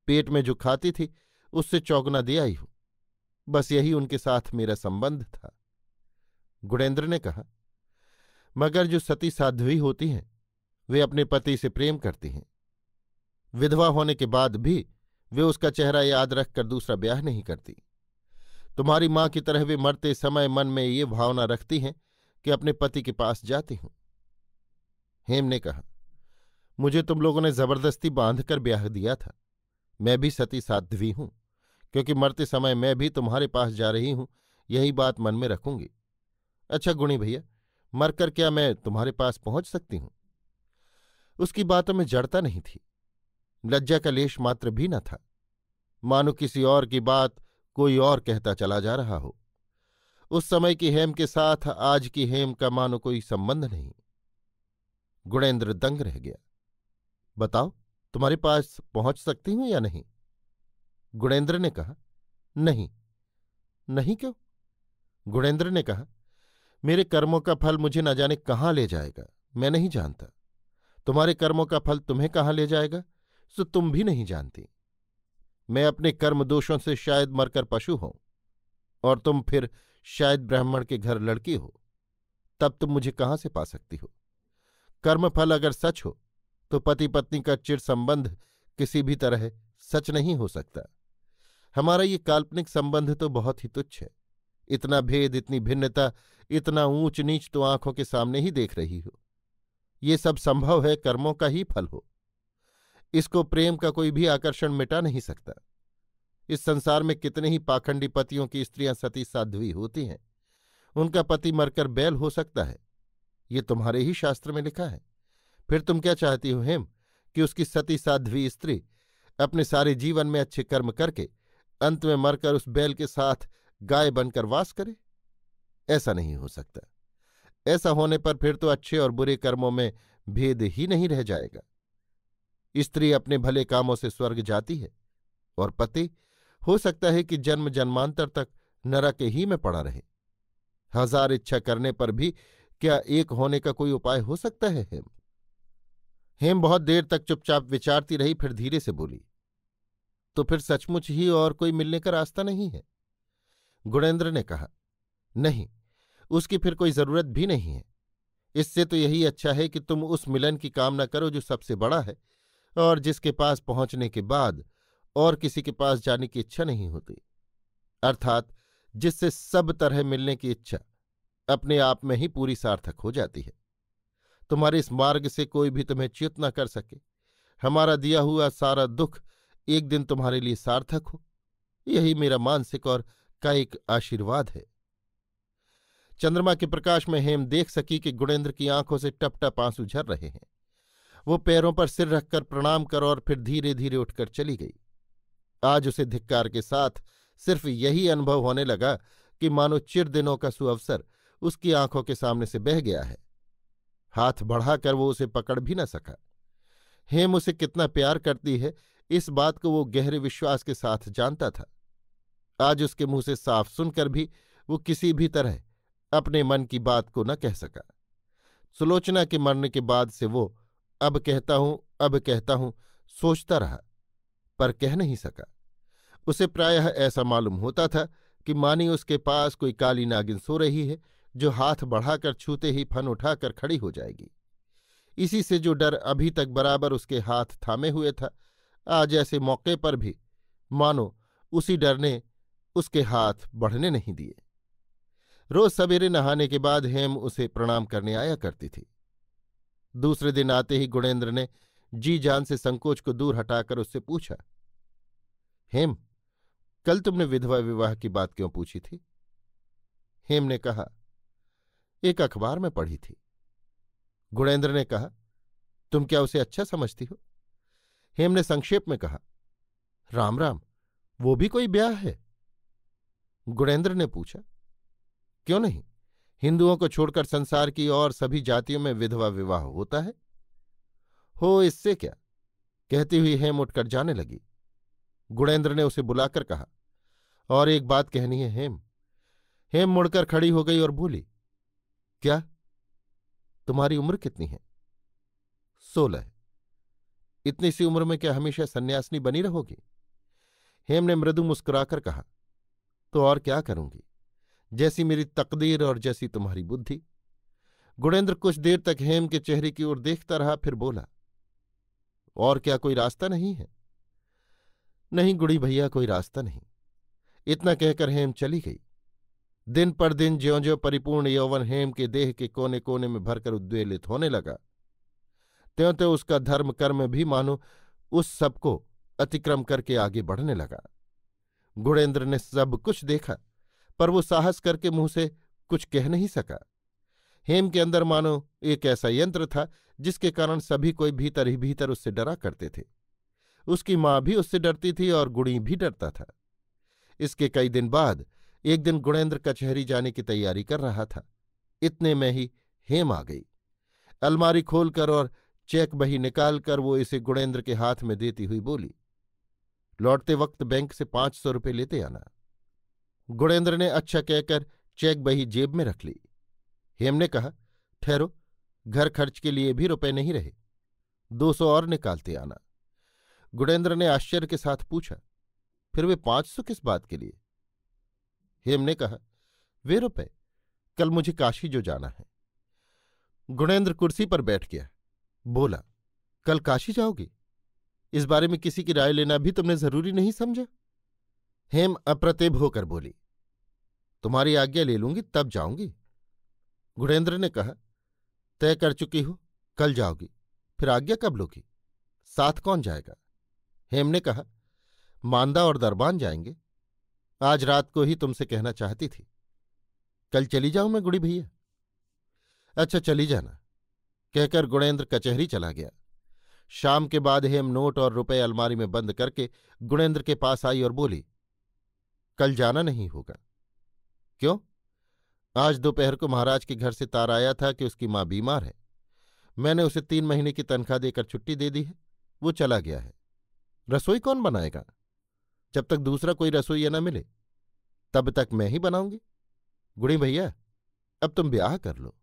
पेट में जो खाती थी उससे चौगना दे आई हूं बस यही उनके साथ मेरा संबंध था गुणेंद्र ने कहा मगर जो सती साध्वी होती हैं वे अपने पति से प्रेम करती हैं विधवा होने के बाद भी वे उसका चेहरा याद रखकर दूसरा ब्याह नहीं करती तुम्हारी मां की तरह वे मरते समय मन में ये भावना रखती हैं कि अपने पति के पास जाती हूं हेम ने कहा मुझे तुम लोगों ने जबरदस्ती बांधकर ब्याह दिया था मैं भी सती साध्वी हूं क्योंकि मरते समय मैं भी तुम्हारे पास जा रही हूं यही बात मन में रखूंगी अच्छा गुणी भैया मरकर क्या मैं तुम्हारे पास पहुंच सकती हूं उसकी बातों में जड़ता नहीं थी लज्जा का लेश मात्र भी न था मानो किसी और की बात कोई और कहता चला जा रहा हो उस समय की हेम के साथ आज की हेम का मानो कोई संबंध नहीं गुणेंद्र दंग रह गया बताओ तुम्हारे पास पहुंच सकती हूं या नहीं गुणेंद्र ने कहा नहीं नहीं क्यों गुणेंद्र ने कहा मेरे कर्मों का फल मुझे न जाने कहाँ ले जाएगा मैं नहीं जानता तुम्हारे कर्मों का फल तुम्हें कहाँ ले जाएगा सो तुम भी नहीं जानती मैं अपने कर्म दोषों से शायद मरकर पशु हूं और तुम फिर शायद ब्राह्मण के घर लड़की हो तब तुम मुझे कहाँ से पा सकती हो कर्मफल अगर सच हो तो पति पत्नी का चिर संबंध किसी भी तरह सच नहीं हो सकता हमारा ये काल्पनिक संबंध तो बहुत ही तुच्छ है इतना भेद इतनी भिन्नता इतना ऊंच नीच तो आंखों के सामने ही देख रही हो ये सब संभव है कर्मों का ही फल हो इसको प्रेम का कोई भी आकर्षण मिटा नहीं सकता इस संसार में कितने ही पाखंडी पतियों की स्त्रियां सती साध्वी होती हैं उनका पति मरकर बैल हो सकता है ये तुम्हारे ही शास्त्र में लिखा है फिर तुम क्या चाहती हो हेम कि उसकी सती साध्वी स्त्री अपने सारे जीवन में अच्छे कर्म करके अंत में मरकर उस बैल के साथ गाय बनकर वास करे ऐसा नहीं हो सकता ऐसा होने पर फिर तो अच्छे और बुरे कर्मों में भेद ही नहीं रह जाएगा स्त्री अपने भले कामों से स्वर्ग जाती है और पति हो सकता है कि जन्म जन्मांतर तक नरक ही में पड़ा रहे हजार इच्छा करने पर भी क्या एक होने का कोई उपाय हो सकता है हेम हेम बहुत देर तक चुपचाप विचारती रही फिर धीरे से बोली तो फिर सचमुच ही और कोई मिलने का रास्ता नहीं है गुणेंद्र ने कहा नहीं उसकी फिर कोई जरूरत भी नहीं है इससे तो यही अच्छा है कि तुम उस मिलन की कामना करो जो सबसे बड़ा है और जिसके पास पहुंचने के बाद और किसी के पास जाने की इच्छा नहीं होती अर्थात जिससे सब तरह मिलने की इच्छा अपने आप में ही पूरी सार्थक हो जाती है तुम्हारे इस मार्ग से कोई भी तुम्हें च्युत न कर सके हमारा दिया हुआ सारा दुख एक दिन तुम्हारे लिए सार्थक हो यही मेरा मानसिक और कायिक आशीर्वाद है चंद्रमा के प्रकाश में हेम देख सकी कि गुणेंद्र की आंखों से टपटप आंसू झर रहे हैं वो पैरों पर सिर रखकर प्रणाम कर और फिर धीरे धीरे उठकर चली गई आज उसे धिक्कार के साथ सिर्फ यही अनुभव होने लगा कि मानो चिर दिनों का सुअवसर उसकी आंखों के सामने से बह गया है हाथ बढ़ाकर वो उसे पकड़ भी न सका हेम उसे कितना प्यार करती है इस बात को वो गहरे विश्वास के साथ जानता था आज उसके मुंह से साफ सुनकर भी वो किसी भी तरह अपने मन की बात को न कह सका सुलोचना के मरने के बाद से वो अब कहता हूं अब कहता हूं सोचता रहा पर कह नहीं सका उसे प्रायः ऐसा मालूम होता था कि मानी उसके पास कोई काली नागिन सो रही है जो हाथ बढ़ाकर छूते ही फन उठाकर खड़ी हो जाएगी इसी से जो डर अभी तक बराबर उसके हाथ थामे हुए था आज ऐसे मौके पर भी मानो उसी डर ने उसके हाथ बढ़ने नहीं दिए रोज सवेरे नहाने के बाद हेम उसे प्रणाम करने आया करती थी दूसरे दिन आते ही गुणेंद्र ने जी जान से संकोच को दूर हटाकर उससे पूछा हेम कल तुमने विधवा विवाह की बात क्यों पूछी थी हेम ने कहा एक अखबार में पढ़ी थी गुणेंद्र ने कहा तुम क्या उसे अच्छा समझती हो हेम ने संक्षेप में कहा राम राम वो भी कोई ब्याह है गुणेंद्र ने पूछा क्यों नहीं हिंदुओं को छोड़कर संसार की और सभी जातियों में विधवा विवाह होता है हो इससे क्या कहती हुई हेम उठकर जाने लगी गुणेंद्र ने उसे बुलाकर कहा और एक बात कहनी है हेम हेम मुड़कर खड़ी हो गई और बोली क्या तुम्हारी उम्र कितनी है सोलह इतनी सी उम्र में क्या हमेशा सन्यासिनी बनी रहोगी हेम ने मृदु मुस्कुराकर कहा तो और क्या करूंगी जैसी मेरी तकदीर और जैसी तुम्हारी बुद्धि गुणेंद्र कुछ देर तक हेम के चेहरे की ओर देखता रहा फिर बोला और क्या कोई रास्ता नहीं है नहीं गुड़ी भैया कोई रास्ता नहीं इतना कहकर हेम चली गई दिन पर दिन ज्यो ज्यो परिपूर्ण यौवन हेम के देह के कोने कोने में भरकर उद्वेलित होने लगा त्यों त्यों उसका धर्म कर्म भी मानो उस सब को अतिक्रम करके आगे बढ़ने लगा गुणेंद्र ने सब कुछ देखा पर वो साहस करके मुंह से कुछ कह नहीं सका हेम के अंदर मानो एक ऐसा यंत्र था जिसके कारण सभी कोई भीतर ही भीतर उससे डरा करते थे उसकी माँ भी उससे डरती थी और गुणी भी डरता था इसके कई दिन बाद एक दिन गुणेंद्र कचहरी जाने की तैयारी कर रहा था इतने में ही हेम आ गई अलमारी खोलकर और चेक बही निकालकर वो इसे गुणेंद्र के हाथ में देती हुई बोली लौटते वक्त बैंक से पांच सौ रुपये लेते आना गुणेंद्र ने अच्छा कहकर चेक बही जेब में रख ली हेम ने कहा ठहरो घर खर्च के लिए भी रुपए नहीं रहे दो सौ और निकालते आना गुणेंद्र ने आश्चर्य के साथ पूछा फिर वे पांच सौ किस बात के लिए हेम ने कहा वे रुपए कल मुझे काशी जो जाना है गुणेंद्र कुर्सी पर बैठ गया बोला कल काशी जाओगे इस बारे में किसी की राय लेना भी तुमने जरूरी नहीं समझा हेम अप्रतिभ होकर बोली तुम्हारी आज्ञा ले लूंगी तब जाऊंगी गुणेन्द्र ने कहा तय कर चुकी हो कल जाओगी फिर आज्ञा कब लोगी साथ कौन जाएगा हेम ने कहा मांदा और दरबान जाएंगे आज रात को ही तुमसे कहना चाहती थी कल चली जाऊं मैं गुड़ी भैया अच्छा चली जाना कहकर गुणेंद्र कचहरी चला गया शाम के बाद हेम नोट और रुपए अलमारी में बंद करके गुणेंद्र के पास आई और बोली कल जाना नहीं होगा क्यों आज दोपहर को महाराज के घर से तार आया था कि उसकी माँ बीमार है मैंने उसे तीन महीने की तनख्वाह देकर छुट्टी दे दी है वो चला गया है रसोई कौन बनाएगा जब तक दूसरा कोई रसोई न मिले तब तक मैं ही बनाऊंगी गुड़ी भैया अब तुम ब्याह कर लो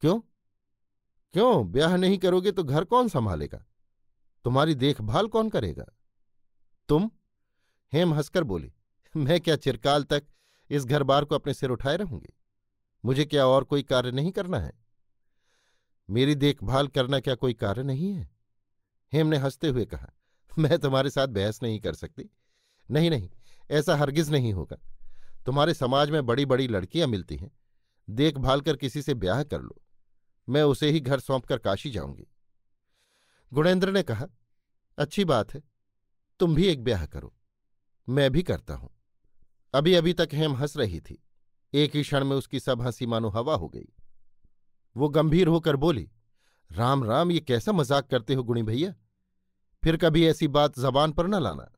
क्यों क्यों ब्याह नहीं करोगे तो घर कौन संभालेगा तुम्हारी देखभाल कौन करेगा तुम हेम हंसकर बोली मैं क्या चिरकाल तक इस घर बार को अपने सिर उठाए रहूंगी मुझे क्या और कोई कार्य नहीं करना है मेरी देखभाल करना क्या कोई कार्य नहीं है हेम ने हंसते हुए कहा मैं तुम्हारे साथ बहस नहीं कर सकती नहीं नहीं ऐसा हरगिज नहीं होगा तुम्हारे समाज में बड़ी बड़ी लड़कियां मिलती हैं देखभाल कर किसी से ब्याह कर लो मैं उसे ही घर सौंपकर काशी जाऊंगी गुणेंद्र ने कहा अच्छी बात है तुम भी एक ब्याह करो मैं भी करता हूं अभी अभी तक हेम हंस रही थी एक ही क्षण में उसकी सब हंसी मानो हवा हो गई वो गंभीर होकर बोली राम राम ये कैसा मजाक करते हो गुणी भैया फिर कभी ऐसी बात जबान पर न लाना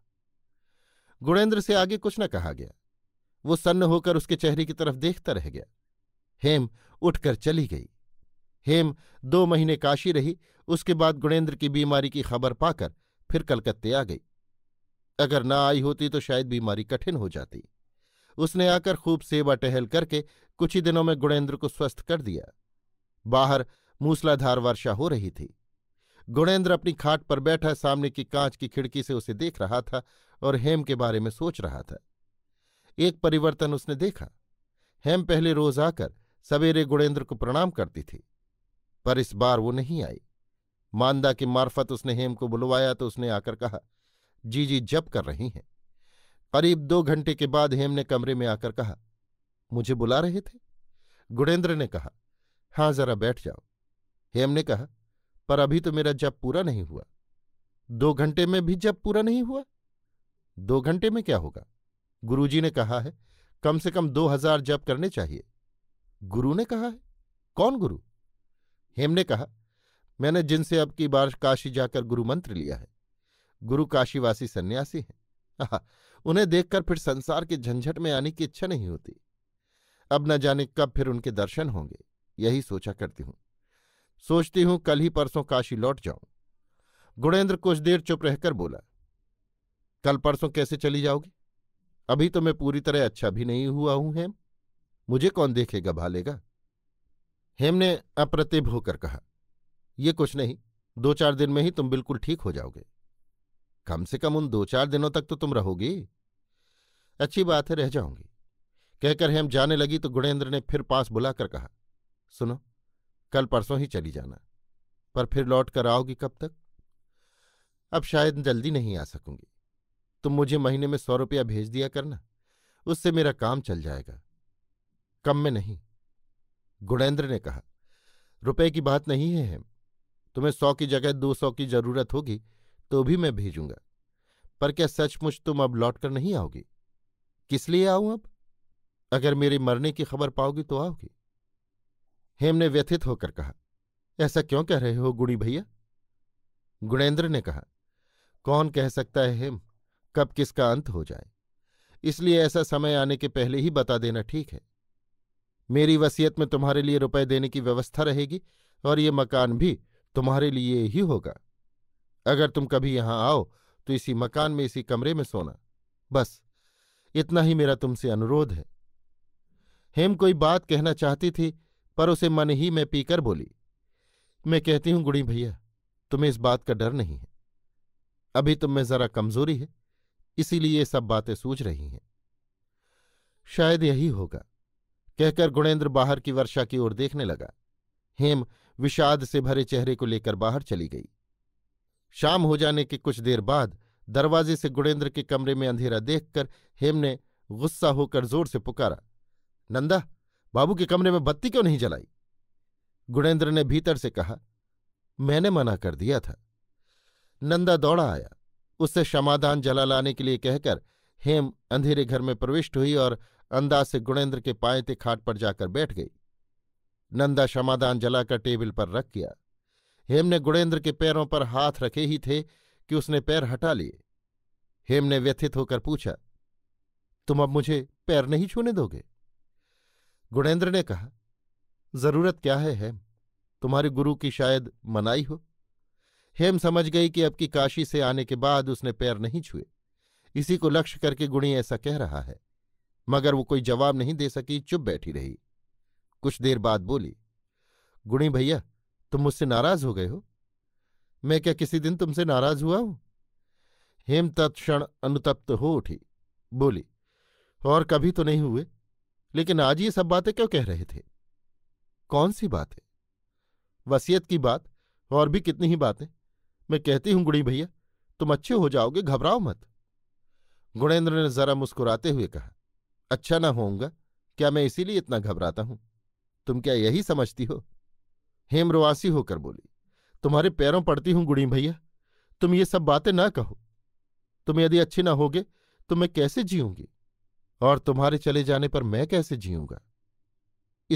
गुणेंद्र से आगे कुछ न कहा गया वो सन्न होकर उसके चेहरे की तरफ देखता रह गया हेम उठकर चली गई हेम दो महीने काशी रही उसके बाद गुणेंद्र की बीमारी की खबर पाकर फिर कलकत्ते आ गई अगर ना आई होती तो शायद बीमारी कठिन हो जाती उसने आकर खूब सेवा टहल करके कुछ ही दिनों में गुणेंद्र को स्वस्थ कर दिया बाहर मूसलाधार वर्षा हो रही थी गुणेंद्र अपनी खाट पर बैठा सामने की कांच की खिड़की से उसे देख रहा था और हेम के बारे में सोच रहा था एक परिवर्तन उसने देखा हेम पहले रोज आकर सवेरे गुणेंद्र को प्रणाम करती थी पर इस बार वो नहीं आई मांदा की मार्फत उसने हेम को बुलवाया तो उसने आकर कहा जी जी जब कर रही हैं करीब दो घंटे के बाद हेम ने कमरे में आकर कहा मुझे बुला रहे थे गुणेंद्र ने कहा हाँ जरा बैठ जाओ हेम ने कहा पर अभी तो मेरा जब पूरा नहीं हुआ दो घंटे में भी जब पूरा नहीं हुआ दो घंटे में क्या होगा गुरुजी ने कहा है कम से कम दो हजार जब करने चाहिए गुरु ने कहा है कौन गुरु हेम ने कहा मैंने जिनसे अब की बार काशी जाकर गुरु मंत्र लिया है गुरु काशीवासी सन्यासी हैं उन्हें देखकर फिर संसार के झंझट में आने की इच्छा नहीं होती अब न जाने कब फिर उनके दर्शन होंगे यही सोचा करती हूं सोचती हूं कल ही परसों काशी लौट जाऊं गुणेंद्र कुछ देर चुप रहकर बोला कल परसों कैसे चली जाओगी अभी तो मैं पूरी तरह अच्छा भी नहीं हुआ हूं हेम मुझे कौन देखेगा भालेगा हेम ने अप्रतिभ होकर कहा ये कुछ नहीं दो चार दिन में ही तुम बिल्कुल ठीक हो जाओगे कम से कम उन दो चार दिनों तक तो तुम रहोगी अच्छी बात है रह जाऊंगी कहकर हेम जाने लगी तो गुणेंद्र ने फिर पास बुलाकर कहा सुनो कल परसों ही चली जाना पर फिर लौट कर आओगी कब तक अब शायद जल्दी नहीं आ सकूंगी तुम मुझे महीने में सौ रुपया भेज दिया करना उससे मेरा काम चल जाएगा कम में नहीं गुणेंद्र ने कहा रुपए की बात नहीं है हेम तुम्हें सौ की जगह दो सौ की जरूरत होगी तो भी मैं भेजूंगा पर क्या सचमुच तुम अब लौट कर नहीं आओगी किस लिए आऊं अब अगर मेरे मरने की खबर पाओगी तो आओगी हेम ने व्यथित होकर कहा ऐसा क्यों कह रहे हो गुड़ी भैया गुणेंद्र ने कहा कौन कह सकता है हेम कब किसका अंत हो जाए इसलिए ऐसा समय आने के पहले ही बता देना ठीक है मेरी वसीयत में तुम्हारे लिए रुपए देने की व्यवस्था रहेगी और ये मकान भी तुम्हारे लिए ही होगा अगर तुम कभी यहां आओ तो इसी मकान में इसी कमरे में सोना बस इतना ही मेरा तुमसे अनुरोध है हेम कोई बात कहना चाहती थी पर उसे मन ही में पीकर बोली मैं कहती हूं गुड़ी भैया तुम्हें इस बात का डर नहीं है अभी तुम में जरा कमजोरी है इसीलिए ये सब बातें सूझ रही हैं शायद यही होगा कहकर गुणेंद्र बाहर की वर्षा की ओर देखने लगा हेम विषाद से भरे चेहरे को लेकर बाहर चली गई शाम हो जाने के कुछ देर बाद दरवाजे से गुणेंद्र के कमरे में अंधेरा देखकर हेम ने गुस्सा होकर जोर से पुकारा नंदा बाबू के कमरे में बत्ती क्यों नहीं जलाई गुणेंद्र ने भीतर से कहा मैंने मना कर दिया था नंदा दौड़ा आया उससे क्षमादान जला लाने के लिए कहकर हेम अंधेरे घर में प्रविष्ट हुई और अंदाज से गुणेंद्र के थे खाट पर जाकर बैठ गई नंदा क्षमादान जलाकर टेबल पर रख गया हेम ने गुणेंद्र के पैरों पर हाथ रखे ही थे कि उसने पैर हटा लिए हेम ने व्यथित होकर पूछा तुम अब मुझे पैर नहीं छूने दोगे गुणेंद्र ने कहा जरूरत क्या है हेम तुम्हारे गुरु की शायद मनाई हो हेम समझ गई कि अब की काशी से आने के बाद उसने पैर नहीं छुए इसी को लक्ष्य करके गुणी ऐसा कह रहा है मगर वो कोई जवाब नहीं दे सकी चुप बैठी रही कुछ देर बाद बोली गुणी भैया तुम मुझसे नाराज हो गए हो मैं क्या किसी दिन तुमसे नाराज हुआ हूं हेम तत्ण अनुतप्त हो उठी बोली और कभी तो नहीं हुए लेकिन आज ये सब बातें क्यों कह रहे थे कौन सी बात है वसीयत की बात और भी कितनी ही बातें मैं कहती हूं गुणी भैया तुम अच्छे हो जाओगे घबराओ मत गुणेंद्र ने जरा मुस्कुराते हुए कहा अच्छा ना होऊंगा क्या मैं इसीलिए इतना घबराता हूं तुम क्या यही समझती हो हेमरवासी होकर बोली तुम्हारे पैरों पड़ती हूं गुड़ी भैया तुम ये सब बातें ना कहो तुम यदि अच्छे ना होगे तो मैं कैसे जीऊंगी और तुम्हारे चले जाने पर मैं कैसे जीऊंगा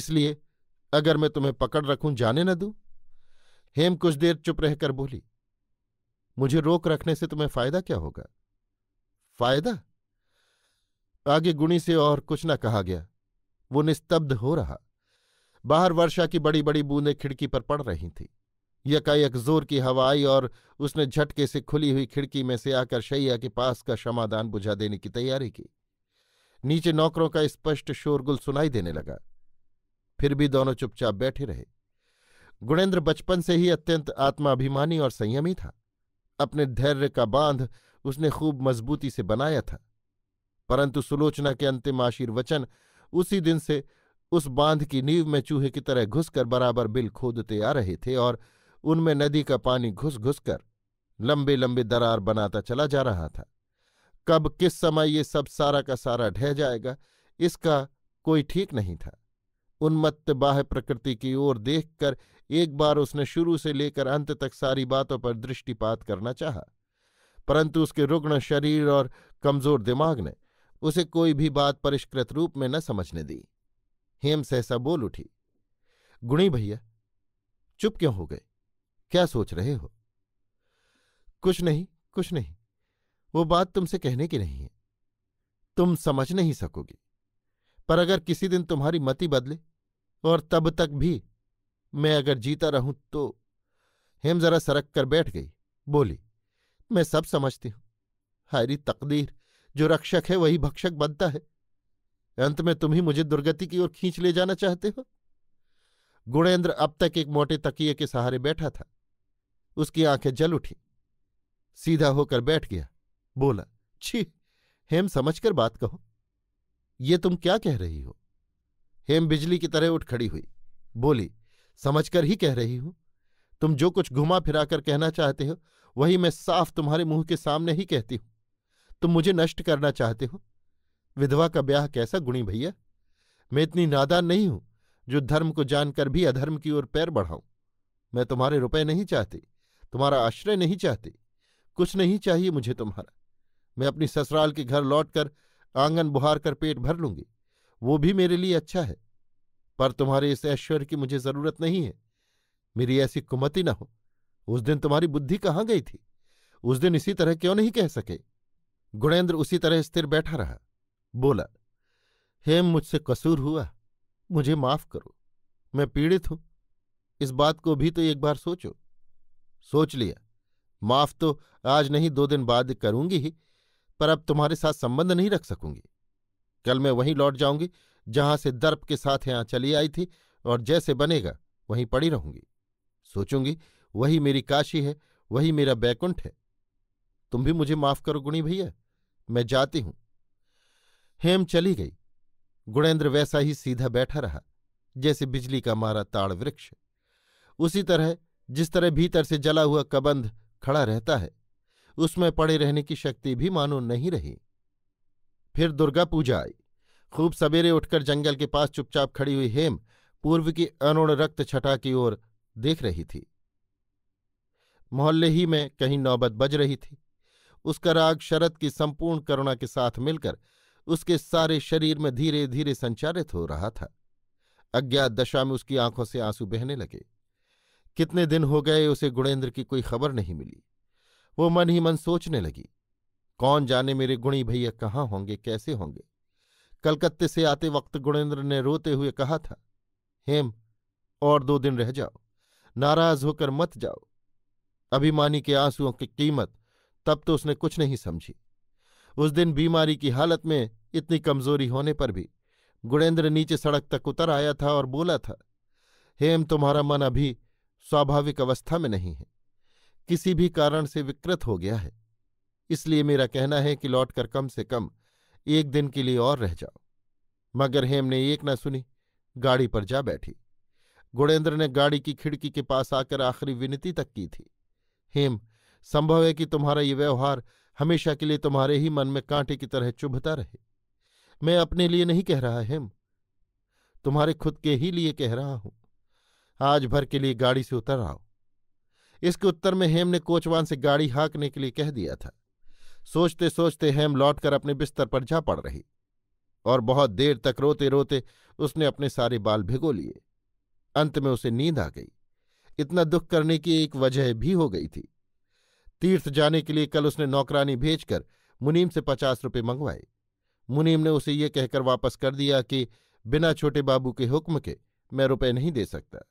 इसलिए अगर मैं तुम्हें पकड़ रखूं जाने न दू हेम कुछ देर चुप रहकर बोली मुझे रोक रखने से तुम्हें फायदा क्या होगा फायदा आगे गुणी से और कुछ न कहा गया वो निस्तब्ध हो रहा बाहर वर्षा की बड़ी बड़ी बूंदें खिड़की पर पड़ रही थीं यकायक जोर की हवा आई और उसने झटके से खुली हुई खिड़की में से आकर शैया के पास का क्षमादान बुझा देने की तैयारी की नीचे नौकरों का स्पष्ट शोरगुल सुनाई देने लगा फिर भी दोनों चुपचाप बैठे रहे गुणेंद्र बचपन से ही अत्यंत आत्माभिमानी और संयमी था अपने धैर्य का बांध उसने खूब मजबूती से बनाया था परंतु सुलोचना के अंतिम आशीर्वचन उसी दिन से उस बांध की नींव में चूहे की तरह घुसकर बराबर बिल खोदते आ रहे थे और उनमें नदी का पानी घुस घुस कर लंबे लंबे दरार बनाता चला जा रहा था कब किस समय ये सब सारा का सारा ढह जाएगा इसका कोई ठीक नहीं था उन्मत्त बाह्य प्रकृति की ओर देखकर एक बार उसने शुरू से लेकर अंत तक सारी बातों पर दृष्टिपात करना चाहा परंतु उसके रुग्ण शरीर और कमजोर दिमाग ने उसे कोई भी बात परिष्कृत रूप में न समझने दी हेम सहसा बोल उठी गुणी भैया चुप क्यों हो गए क्या सोच रहे हो कुछ नहीं कुछ नहीं वो बात तुमसे कहने की नहीं है तुम समझ नहीं सकोगे पर अगर किसी दिन तुम्हारी मति बदले और तब तक भी मैं अगर जीता रहूं तो हेम जरा सरक कर बैठ गई बोली मैं सब समझती हूं हायरी तकदीर जो रक्षक है वही भक्षक बनता है अंत में तुम ही मुझे दुर्गति की ओर खींच ले जाना चाहते हो गुणेंद्र अब तक एक मोटे तकिए के सहारे बैठा था उसकी आंखें जल उठी सीधा होकर बैठ गया बोला छी हेम समझकर बात कहो ये तुम क्या कह रही हो हेम बिजली की तरह उठ खड़ी हुई बोली समझकर ही कह रही हूं तुम जो कुछ घुमा फिराकर कहना चाहते हो वही मैं साफ तुम्हारे मुंह के सामने ही कहती हूं तुम मुझे नष्ट करना चाहते हो विधवा का ब्याह कैसा गुणी भैया मैं इतनी नादान नहीं हूं जो धर्म को जानकर भी अधर्म की ओर पैर बढ़ाऊं मैं तुम्हारे रुपए नहीं चाहती तुम्हारा आश्रय नहीं चाहती कुछ नहीं चाहिए मुझे तुम्हारा मैं अपनी ससुराल के घर लौटकर आंगन बुहार कर पेट भर लूंगी वो भी मेरे लिए अच्छा है पर तुम्हारे इस ऐश्वर्य की मुझे जरूरत नहीं है मेरी ऐसी कुमति ना हो उस दिन तुम्हारी बुद्धि कहाँ गई थी उस दिन इसी तरह क्यों नहीं कह सके गुणेंद्र उसी तरह स्थिर बैठा रहा बोला हेम मुझसे कसूर हुआ मुझे माफ करो मैं पीड़ित हूं इस बात को भी तो एक बार सोचो सोच लिया माफ तो आज नहीं दो दिन बाद करूंगी ही पर अब तुम्हारे साथ संबंध नहीं रख सकूंगी कल मैं वहीं लौट जाऊंगी जहां से दर्प के साथ यहां चली आई थी और जैसे बनेगा वहीं पड़ी रहूंगी सोचूंगी वही मेरी काशी है वही मेरा बैकुंठ है तुम भी मुझे माफ करो गुणी भैया मैं जाती हूं हेम चली गई गुणेंद्र वैसा ही सीधा बैठा रहा जैसे बिजली का मारा ताड़ वृक्ष उसी तरह जिस तरह भीतर से जला हुआ कबंध खड़ा रहता है उसमें पड़े रहने की शक्ति भी मानो नहीं रही फिर दुर्गा पूजा आई खूब सवेरे उठकर जंगल के पास चुपचाप खड़ी हुई हेम पूर्व की अरुण रक्त छटा की ओर देख रही थी मोहल्ले ही में कहीं नौबत बज रही थी उसका राग शरद की संपूर्ण करुणा के साथ मिलकर उसके सारे शरीर में धीरे धीरे संचारित हो रहा था अज्ञात दशा में उसकी आंखों से आंसू बहने लगे कितने दिन हो गए उसे गुणेंद्र की कोई खबर नहीं मिली वो मन ही मन सोचने लगी कौन जाने मेरे गुणी भैया कहाँ होंगे कैसे होंगे कलकत्ते से आते वक्त गुणेंद्र ने रोते हुए कहा था हेम और दो दिन रह जाओ नाराज होकर मत जाओ अभिमानी के आंसुओं की कीमत तब तो उसने कुछ नहीं समझी उस दिन बीमारी की हालत में इतनी कमजोरी होने पर भी गुणेंद्र नीचे सड़क तक उतर आया था और बोला था हेम तुम्हारा मन अभी स्वाभाविक अवस्था में नहीं है किसी भी कारण से विकृत हो गया है इसलिए मेरा कहना है कि लौटकर कम से कम एक दिन के लिए और रह जाओ मगर हेम ने एक न सुनी गाड़ी पर जा बैठी गुणेंद्र ने गाड़ी की खिड़की के पास आकर आखिरी विनती तक की थी हेम संभव है कि तुम्हारा ये व्यवहार हमेशा के लिए तुम्हारे ही मन में कांटे की तरह चुभता रहे मैं अपने लिए नहीं कह रहा हेम तुम्हारे खुद के ही लिए कह रहा हूं आज भर के लिए गाड़ी से उतर आओ इसके उत्तर में हेम ने कोचवान से गाड़ी हाँकने के लिए कह दिया था सोचते सोचते हेम लौटकर अपने बिस्तर पर जा पड़ रही और बहुत देर तक रोते रोते उसने अपने सारे बाल भिगो लिए अंत में उसे नींद आ गई इतना दुख करने की एक वजह भी हो गई थी तीर्थ जाने के लिए कल उसने नौकरानी भेजकर मुनीम से पचास रुपये मंगवाए मुनीम ने उसे ये कहकर वापस कर दिया कि बिना छोटे बाबू के हुक्म के मैं रुपए नहीं दे सकता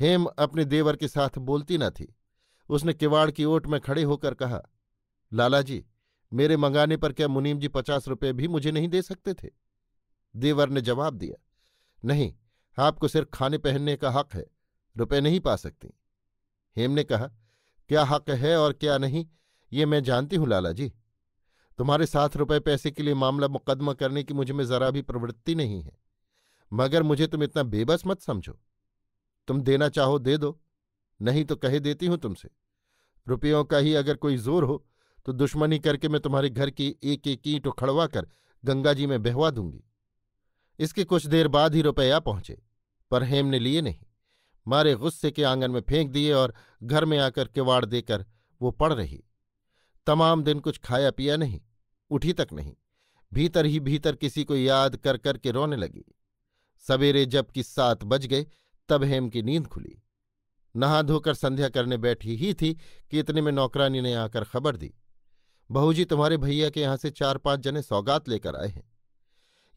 हेम अपने देवर के साथ बोलती न थी उसने किवाड़ की ओट में खड़े होकर कहा लालाजी मेरे मंगाने पर क्या मुनीम जी पचास रुपये भी मुझे नहीं दे सकते थे देवर ने जवाब दिया नहीं आपको सिर्फ खाने पहनने का हक है रुपये नहीं पा सकती हेम ने कहा क्या हक है और क्या नहीं ये मैं जानती हूं लाला जी तुम्हारे साथ रुपए पैसे के लिए मामला मुकदमा करने की मुझे में जरा भी प्रवृत्ति नहीं है मगर मुझे तुम इतना बेबस मत समझो तुम देना चाहो दे दो नहीं तो कहे देती हूं तुमसे रुपयों का ही अगर कोई जोर हो तो दुश्मनी करके मैं तुम्हारे घर की एक एक ईंट उखड़वा कर गंगा जी में बहवा दूंगी इसके कुछ देर बाद ही रुपया पहुंचे पर हेम ने लिए नहीं मारे गुस्से के आंगन में फेंक दिए और घर में आकर किवाड़ देकर वो पड़ रही तमाम दिन कुछ खाया पिया नहीं उठी तक नहीं भीतर ही भीतर किसी को याद कर कर के रोने लगी सवेरे जबकि सात बज गए तब हेम की नींद खुली नहा धोकर संध्या करने बैठी ही थी कि इतने में नौकरानी ने आकर खबर दी बहू जी तुम्हारे भैया के यहां से चार पांच जने सौगात लेकर आए हैं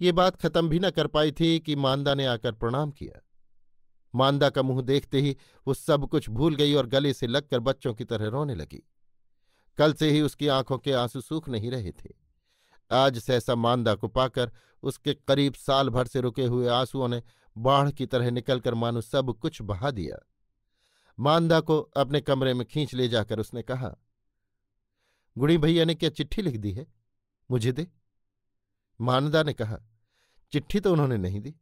ये बात खत्म भी न कर पाई थी कि मानदा ने आकर प्रणाम किया मांदा का मुंह देखते ही वो सब कुछ भूल गई और गले से लगकर बच्चों की तरह रोने लगी कल से ही उसकी आंखों के आंसू सूख नहीं रहे थे आज सहसा मांदा को पाकर उसके करीब साल भर से रुके हुए आंसुओं ने बाढ़ की तरह निकलकर मानो सब कुछ बहा दिया मांदा को अपने कमरे में खींच ले जाकर उसने कहा गुड़ी भैया ने क्या चिट्ठी लिख दी है मुझे दे मानदा ने कहा चिट्ठी तो उन्होंने नहीं दी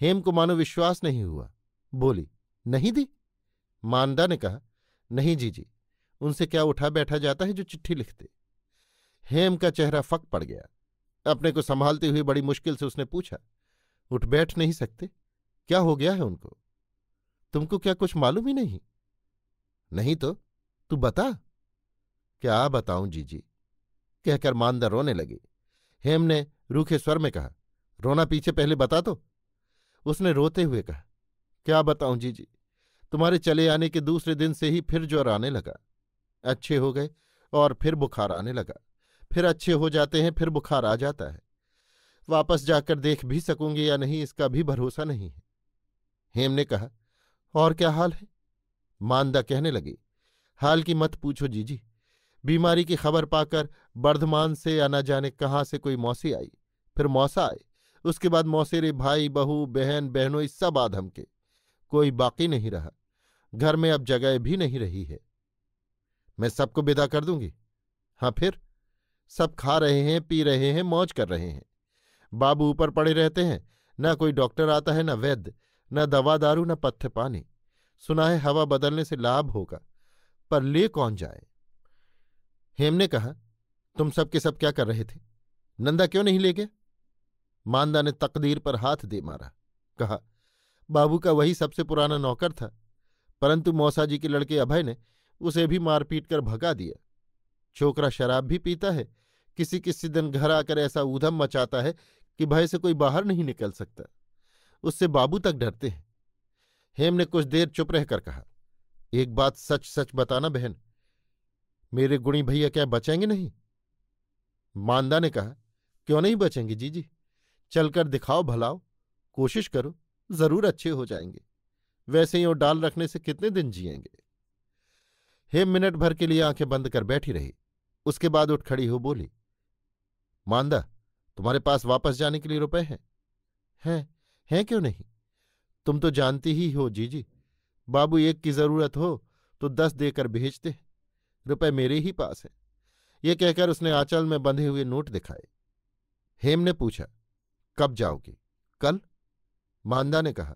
हेम को मानो विश्वास नहीं हुआ बोली नहीं दी मानदा ने कहा नहीं जीजी उनसे क्या उठा बैठा जाता है जो चिट्ठी लिखते हेम का चेहरा फक पड़ गया अपने को संभालते हुए बड़ी मुश्किल से उसने पूछा उठ बैठ नहीं सकते क्या हो गया है उनको तुमको क्या कुछ मालूम ही नहीं नहीं तो तू बता क्या बताऊं जीजी कहकर मानदा रोने लगी हेम ने रूखे स्वर में कहा रोना पीछे पहले बता तो उसने रोते हुए कहा क्या बताऊं जीजी तुम्हारे चले आने के दूसरे दिन से ही फिर ज्वर आने लगा अच्छे हो गए और फिर बुखार आने लगा फिर अच्छे हो जाते हैं फिर बुखार आ जाता है वापस जाकर देख भी सकूंगी या नहीं इसका भी भरोसा नहीं है हेम ने कहा और क्या हाल है मानदा कहने लगी हाल की मत पूछो जीजी बीमारी की खबर पाकर बर्धमान से या न जाने कहाँ से कोई मौसी आई फिर मौसा आए उसके बाद मौसेरे भाई बहू बहन बहनों इस सब आधम के कोई बाकी नहीं रहा घर में अब जगह भी नहीं रही है मैं सबको विदा कर दूंगी हाँ फिर सब खा रहे हैं पी रहे हैं मौज कर रहे हैं बाबू ऊपर पड़े रहते हैं न कोई डॉक्टर आता है न वैद्य न दवा दारू न पथ्य पानी सुना है हवा बदलने से लाभ होगा पर ले कौन जाए हेम ने कहा तुम सब के सब क्या कर रहे थे नंदा क्यों नहीं ले गया मानदा ने तकदीर पर हाथ दे मारा कहा बाबू का वही सबसे पुराना नौकर था परंतु मौसा जी के लड़के अभय ने उसे भी मारपीट कर भगा दिया छोकरा शराब भी पीता है किसी किसी दिन घर आकर ऐसा ऊधम मचाता है कि भय से कोई बाहर नहीं निकल सकता उससे बाबू तक डरते हैं हेम ने कुछ देर चुप रहकर कहा एक बात सच सच बताना बहन मेरे गुणी भैया क्या बचेंगे नहीं मांदा ने कहा क्यों नहीं बचेंगे जीजी चलकर दिखाओ भलाओ कोशिश करो जरूर अच्छे हो जाएंगे वैसे ही वो डाल रखने से कितने दिन जिएंगे हेम मिनट भर के लिए आंखें बंद कर बैठी रही उसके बाद उठ खड़ी हो बोली मांदा तुम्हारे पास वापस जाने के लिए रुपए हैं हैं हैं क्यों नहीं तुम तो जानती ही हो जीजी बाबू एक की जरूरत हो तो दस देकर भेजते हैं रुपए मेरे ही पास हैं ये कहकर उसने आंचल में बंधे हुए नोट दिखाए हेम ने पूछा कब जाओगी कल मांदा ने कहा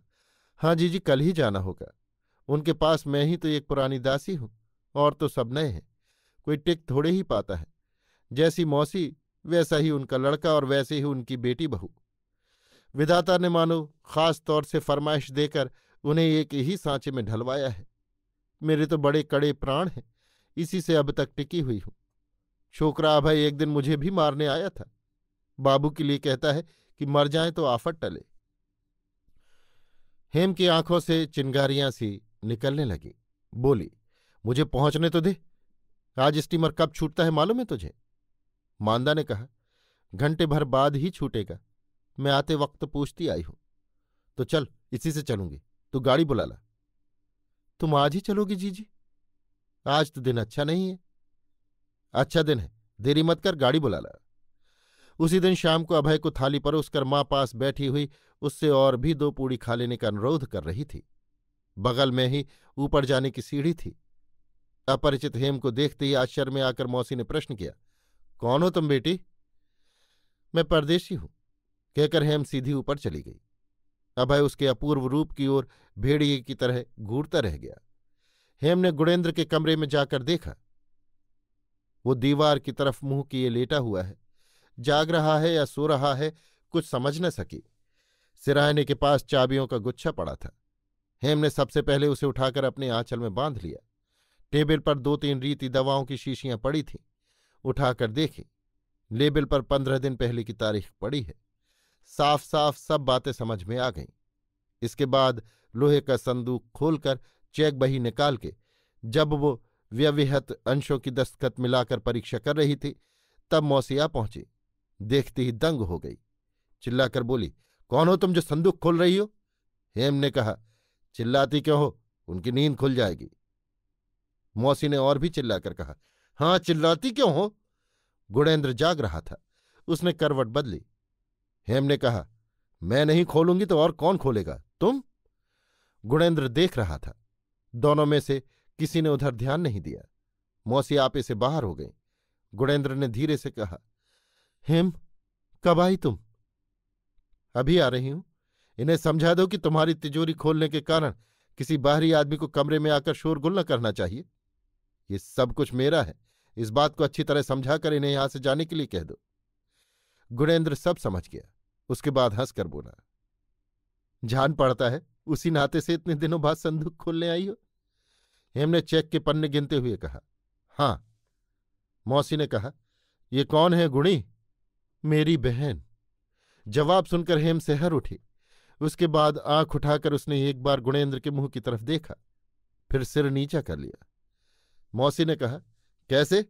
हाँ जी जी कल ही जाना होगा उनके पास मैं ही तो एक पुरानी दासी हूं और तो सब नए हैं कोई टिक थोड़े ही पाता है जैसी मौसी वैसा ही उनका लड़का और वैसे ही उनकी बेटी बहू विधाता ने मानो खास तौर से फरमाइश देकर उन्हें एक ही सांचे में ढलवाया है मेरे तो बड़े कड़े प्राण हैं इसी से अब तक टिकी हुई हूं छोकरा अभय एक दिन मुझे भी मारने आया था बाबू के लिए कहता है कि मर जाए तो आफत टले हेम की आंखों से चिंगारियां सी निकलने लगी बोली मुझे पहुंचने तो दे आज स्टीमर कब छूटता है मालूम है तुझे मांदा ने कहा घंटे भर बाद ही छूटेगा मैं आते वक्त पूछती आई हूं तो चल इसी से चलूंगी तू गाड़ी बुला ला तुम आज ही चलोगी जीजी आज तो दिन अच्छा नहीं है अच्छा दिन है देरी मत कर गाड़ी बुला ला उसी दिन शाम को अभय को थाली परोसकर माँ पास बैठी हुई उससे और भी दो पूड़ी खा लेने का अनुरोध कर रही थी बगल में ही ऊपर जाने की सीढ़ी थी अपरिचित हेम को देखते ही आश्चर्य में आकर मौसी ने प्रश्न किया कौन हो तुम बेटी मैं परदेशी हूं कहकर हेम सीधी ऊपर चली गई अभय उसके अपूर्व रूप की ओर भेड़िए की तरह घूरता रह गया हेम ने गुणेंद्र के कमरे में जाकर देखा वो दीवार की तरफ मुंह किए लेटा हुआ है जाग रहा है या सो रहा है कुछ समझ न सकी सिराहने के पास चाबियों का गुच्छा पड़ा था हेम ने सबसे पहले उसे उठाकर अपने आंचल में बांध लिया टेबल पर दो तीन रीति दवाओं की शीशियां पड़ी थीं उठाकर देखी लेबल पर पंद्रह दिन पहले की तारीख पड़ी है साफ साफ सब बातें समझ में आ गईं इसके बाद लोहे का संदूक खोलकर चेक बही निकाल के जब वो व्यविहत अंशों की दस्तखत मिलाकर परीक्षा कर रही थी तब मौसिया पहुंची देखते ही दंग हो गई चिल्लाकर बोली कौन हो तुम जो संदूक खोल रही हो हेम ने कहा चिल्लाती क्यों हो उनकी नींद खुल जाएगी मौसी ने और भी चिल्लाकर कहा हां चिल्लाती क्यों हो गुणेंद्र जाग रहा था उसने करवट बदली हेम ने कहा मैं नहीं खोलूंगी तो और कौन खोलेगा तुम गुणेंद्र देख रहा था दोनों में से किसी ने उधर ध्यान नहीं दिया मौसी आपे से बाहर हो गई गुणेंद्र ने धीरे से कहा हिम कब आई तुम अभी आ रही हूं इन्हें समझा दो कि तुम्हारी तिजोरी खोलने के कारण किसी बाहरी आदमी को कमरे में आकर शोरगुल न करना चाहिए ये सब कुछ मेरा है इस बात को अच्छी तरह समझा कर इन्हें यहां से जाने के लिए कह दो गुणेंद्र सब समझ गया उसके बाद हंसकर बोला जान पड़ता है उसी नाते से इतने दिनों बाद संदूक खोलने आई हो हेम ने चेक के पन्ने गिनते हुए कहा हां मौसी ने कहा ये कौन है गुणी मेरी बहन जवाब सुनकर हेम सहर उठी उसके बाद आंख उठाकर उसने एक बार गुणेंद्र के मुंह की तरफ देखा फिर सिर नीचा कर लिया मौसी ने कहा कैसे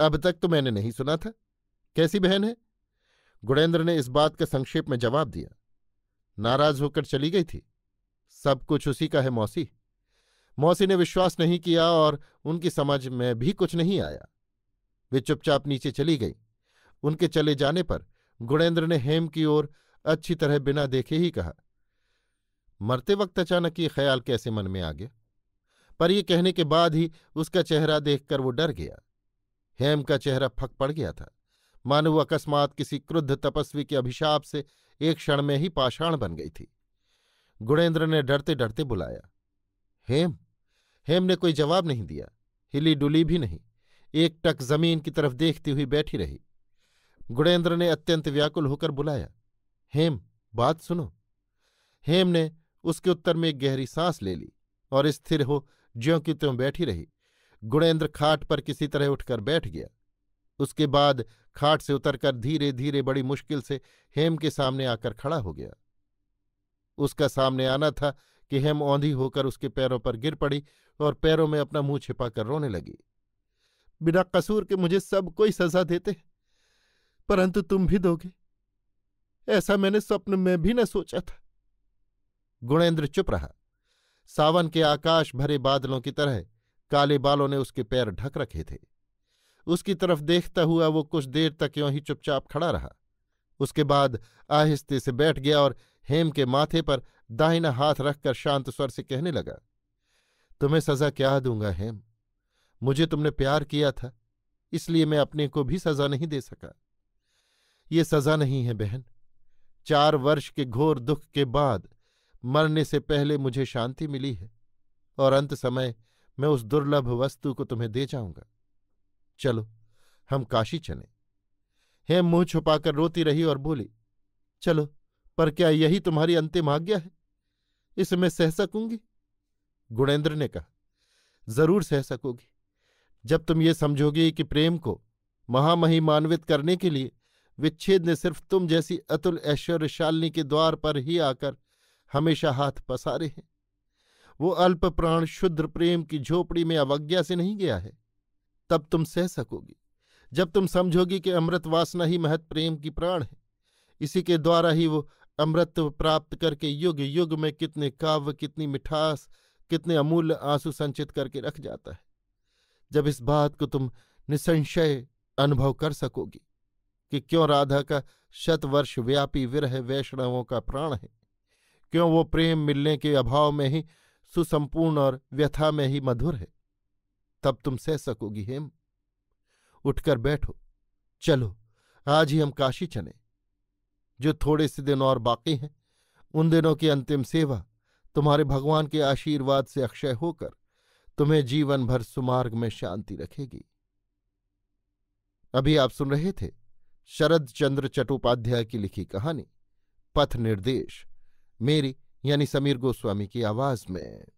अब तक तो मैंने नहीं सुना था कैसी बहन है गुणेंद्र ने इस बात का संक्षेप में जवाब दिया नाराज होकर चली गई थी सब कुछ उसी का है मौसी मौसी ने विश्वास नहीं किया और उनकी समझ में भी कुछ नहीं आया वे चुपचाप नीचे चली गई उनके चले जाने पर गुणेंद्र ने हेम की ओर अच्छी तरह बिना देखे ही कहा मरते वक्त अचानक ये ख्याल कैसे मन में आ गया पर यह कहने के बाद ही उसका चेहरा देखकर वो डर गया हेम का चेहरा फक पड़ गया था मानो वो अकस्मात किसी क्रुद्ध तपस्वी के अभिशाप से एक क्षण में ही पाषाण बन गई थी गुणेंद्र ने डरते डरते बुलाया हेम हेम ने कोई जवाब नहीं दिया हिली डुली भी नहीं एक टक जमीन की तरफ देखती हुई बैठी रही गुणेंद्र ने अत्यंत व्याकुल होकर बुलाया हेम बात सुनो हेम ने उसके उत्तर में एक गहरी सांस ले ली और स्थिर हो ज्यों की त्यों बैठी रही गुणेंद्र खाट पर किसी तरह उठकर बैठ गया उसके बाद खाट से उतरकर धीरे धीरे बड़ी मुश्किल से हेम के सामने आकर खड़ा हो गया उसका सामने आना था कि हेम औंधी होकर उसके पैरों पर गिर पड़ी और पैरों में अपना मुंह छिपाकर रोने लगी बिना कसूर के मुझे सब कोई सजा देते हैं परंतु तुम भी दोगे ऐसा मैंने स्वप्न में भी न सोचा था गुणेंद्र चुप रहा सावन के आकाश भरे बादलों की तरह काले बालों ने उसके पैर ढक रखे थे उसकी तरफ देखता हुआ वो कुछ देर तक यों ही चुपचाप खड़ा रहा उसके बाद आहिस्ते से बैठ गया और हेम के माथे पर दाहिना हाथ रखकर शांत स्वर से कहने लगा तुम्हें सजा क्या दूंगा हेम मुझे तुमने प्यार किया था इसलिए मैं अपने को भी सजा नहीं दे सका ये सजा नहीं है बहन चार वर्ष के घोर दुख के बाद मरने से पहले मुझे शांति मिली है और अंत समय मैं उस दुर्लभ वस्तु को तुम्हें दे जाऊंगा चलो हम काशी चले हेम मुंह छुपाकर रोती रही और बोली चलो पर क्या यही तुम्हारी अंतिम आज्ञा है इसे मैं सह सकूंगी गुणेंद्र ने कहा जरूर सह सकोगी जब तुम ये समझोगी कि प्रेम को महामहिमान्वित करने के लिए विच्छेद ने सिर्फ तुम जैसी अतुल ऐश्वर्यशालिनी के द्वार पर ही आकर हमेशा हाथ पसारे हैं वो अल्प प्राण शुद्र प्रेम की झोपड़ी में अवज्ञा से नहीं गया है तब तुम सह सकोगी जब तुम समझोगी कि अमृत वासना ही महत प्रेम की प्राण है इसी के द्वारा ही वो अमृत प्राप्त करके युग युग में कितने काव्य कितनी मिठास कितने अमूल्य आंसू संचित करके रख जाता है जब इस बात को तुम निसंशय अनुभव कर सकोगी कि क्यों राधा का शतवर्ष व्यापी विरह वैष्णवों का प्राण है क्यों वो प्रेम मिलने के अभाव में ही सुसंपूर्ण और व्यथा में ही मधुर है तब तुम सह सकोगी हेम उठकर बैठो चलो आज ही हम काशी चले जो थोड़े से दिन और बाकी हैं उन दिनों की अंतिम सेवा तुम्हारे भगवान के आशीर्वाद से अक्षय होकर तुम्हें जीवन भर सुमार्ग में शांति रखेगी अभी आप सुन रहे थे शरद चंद्र चट्टोपाध्याय की लिखी कहानी पथ निर्देश मेरी यानी समीर गोस्वामी की आवाज में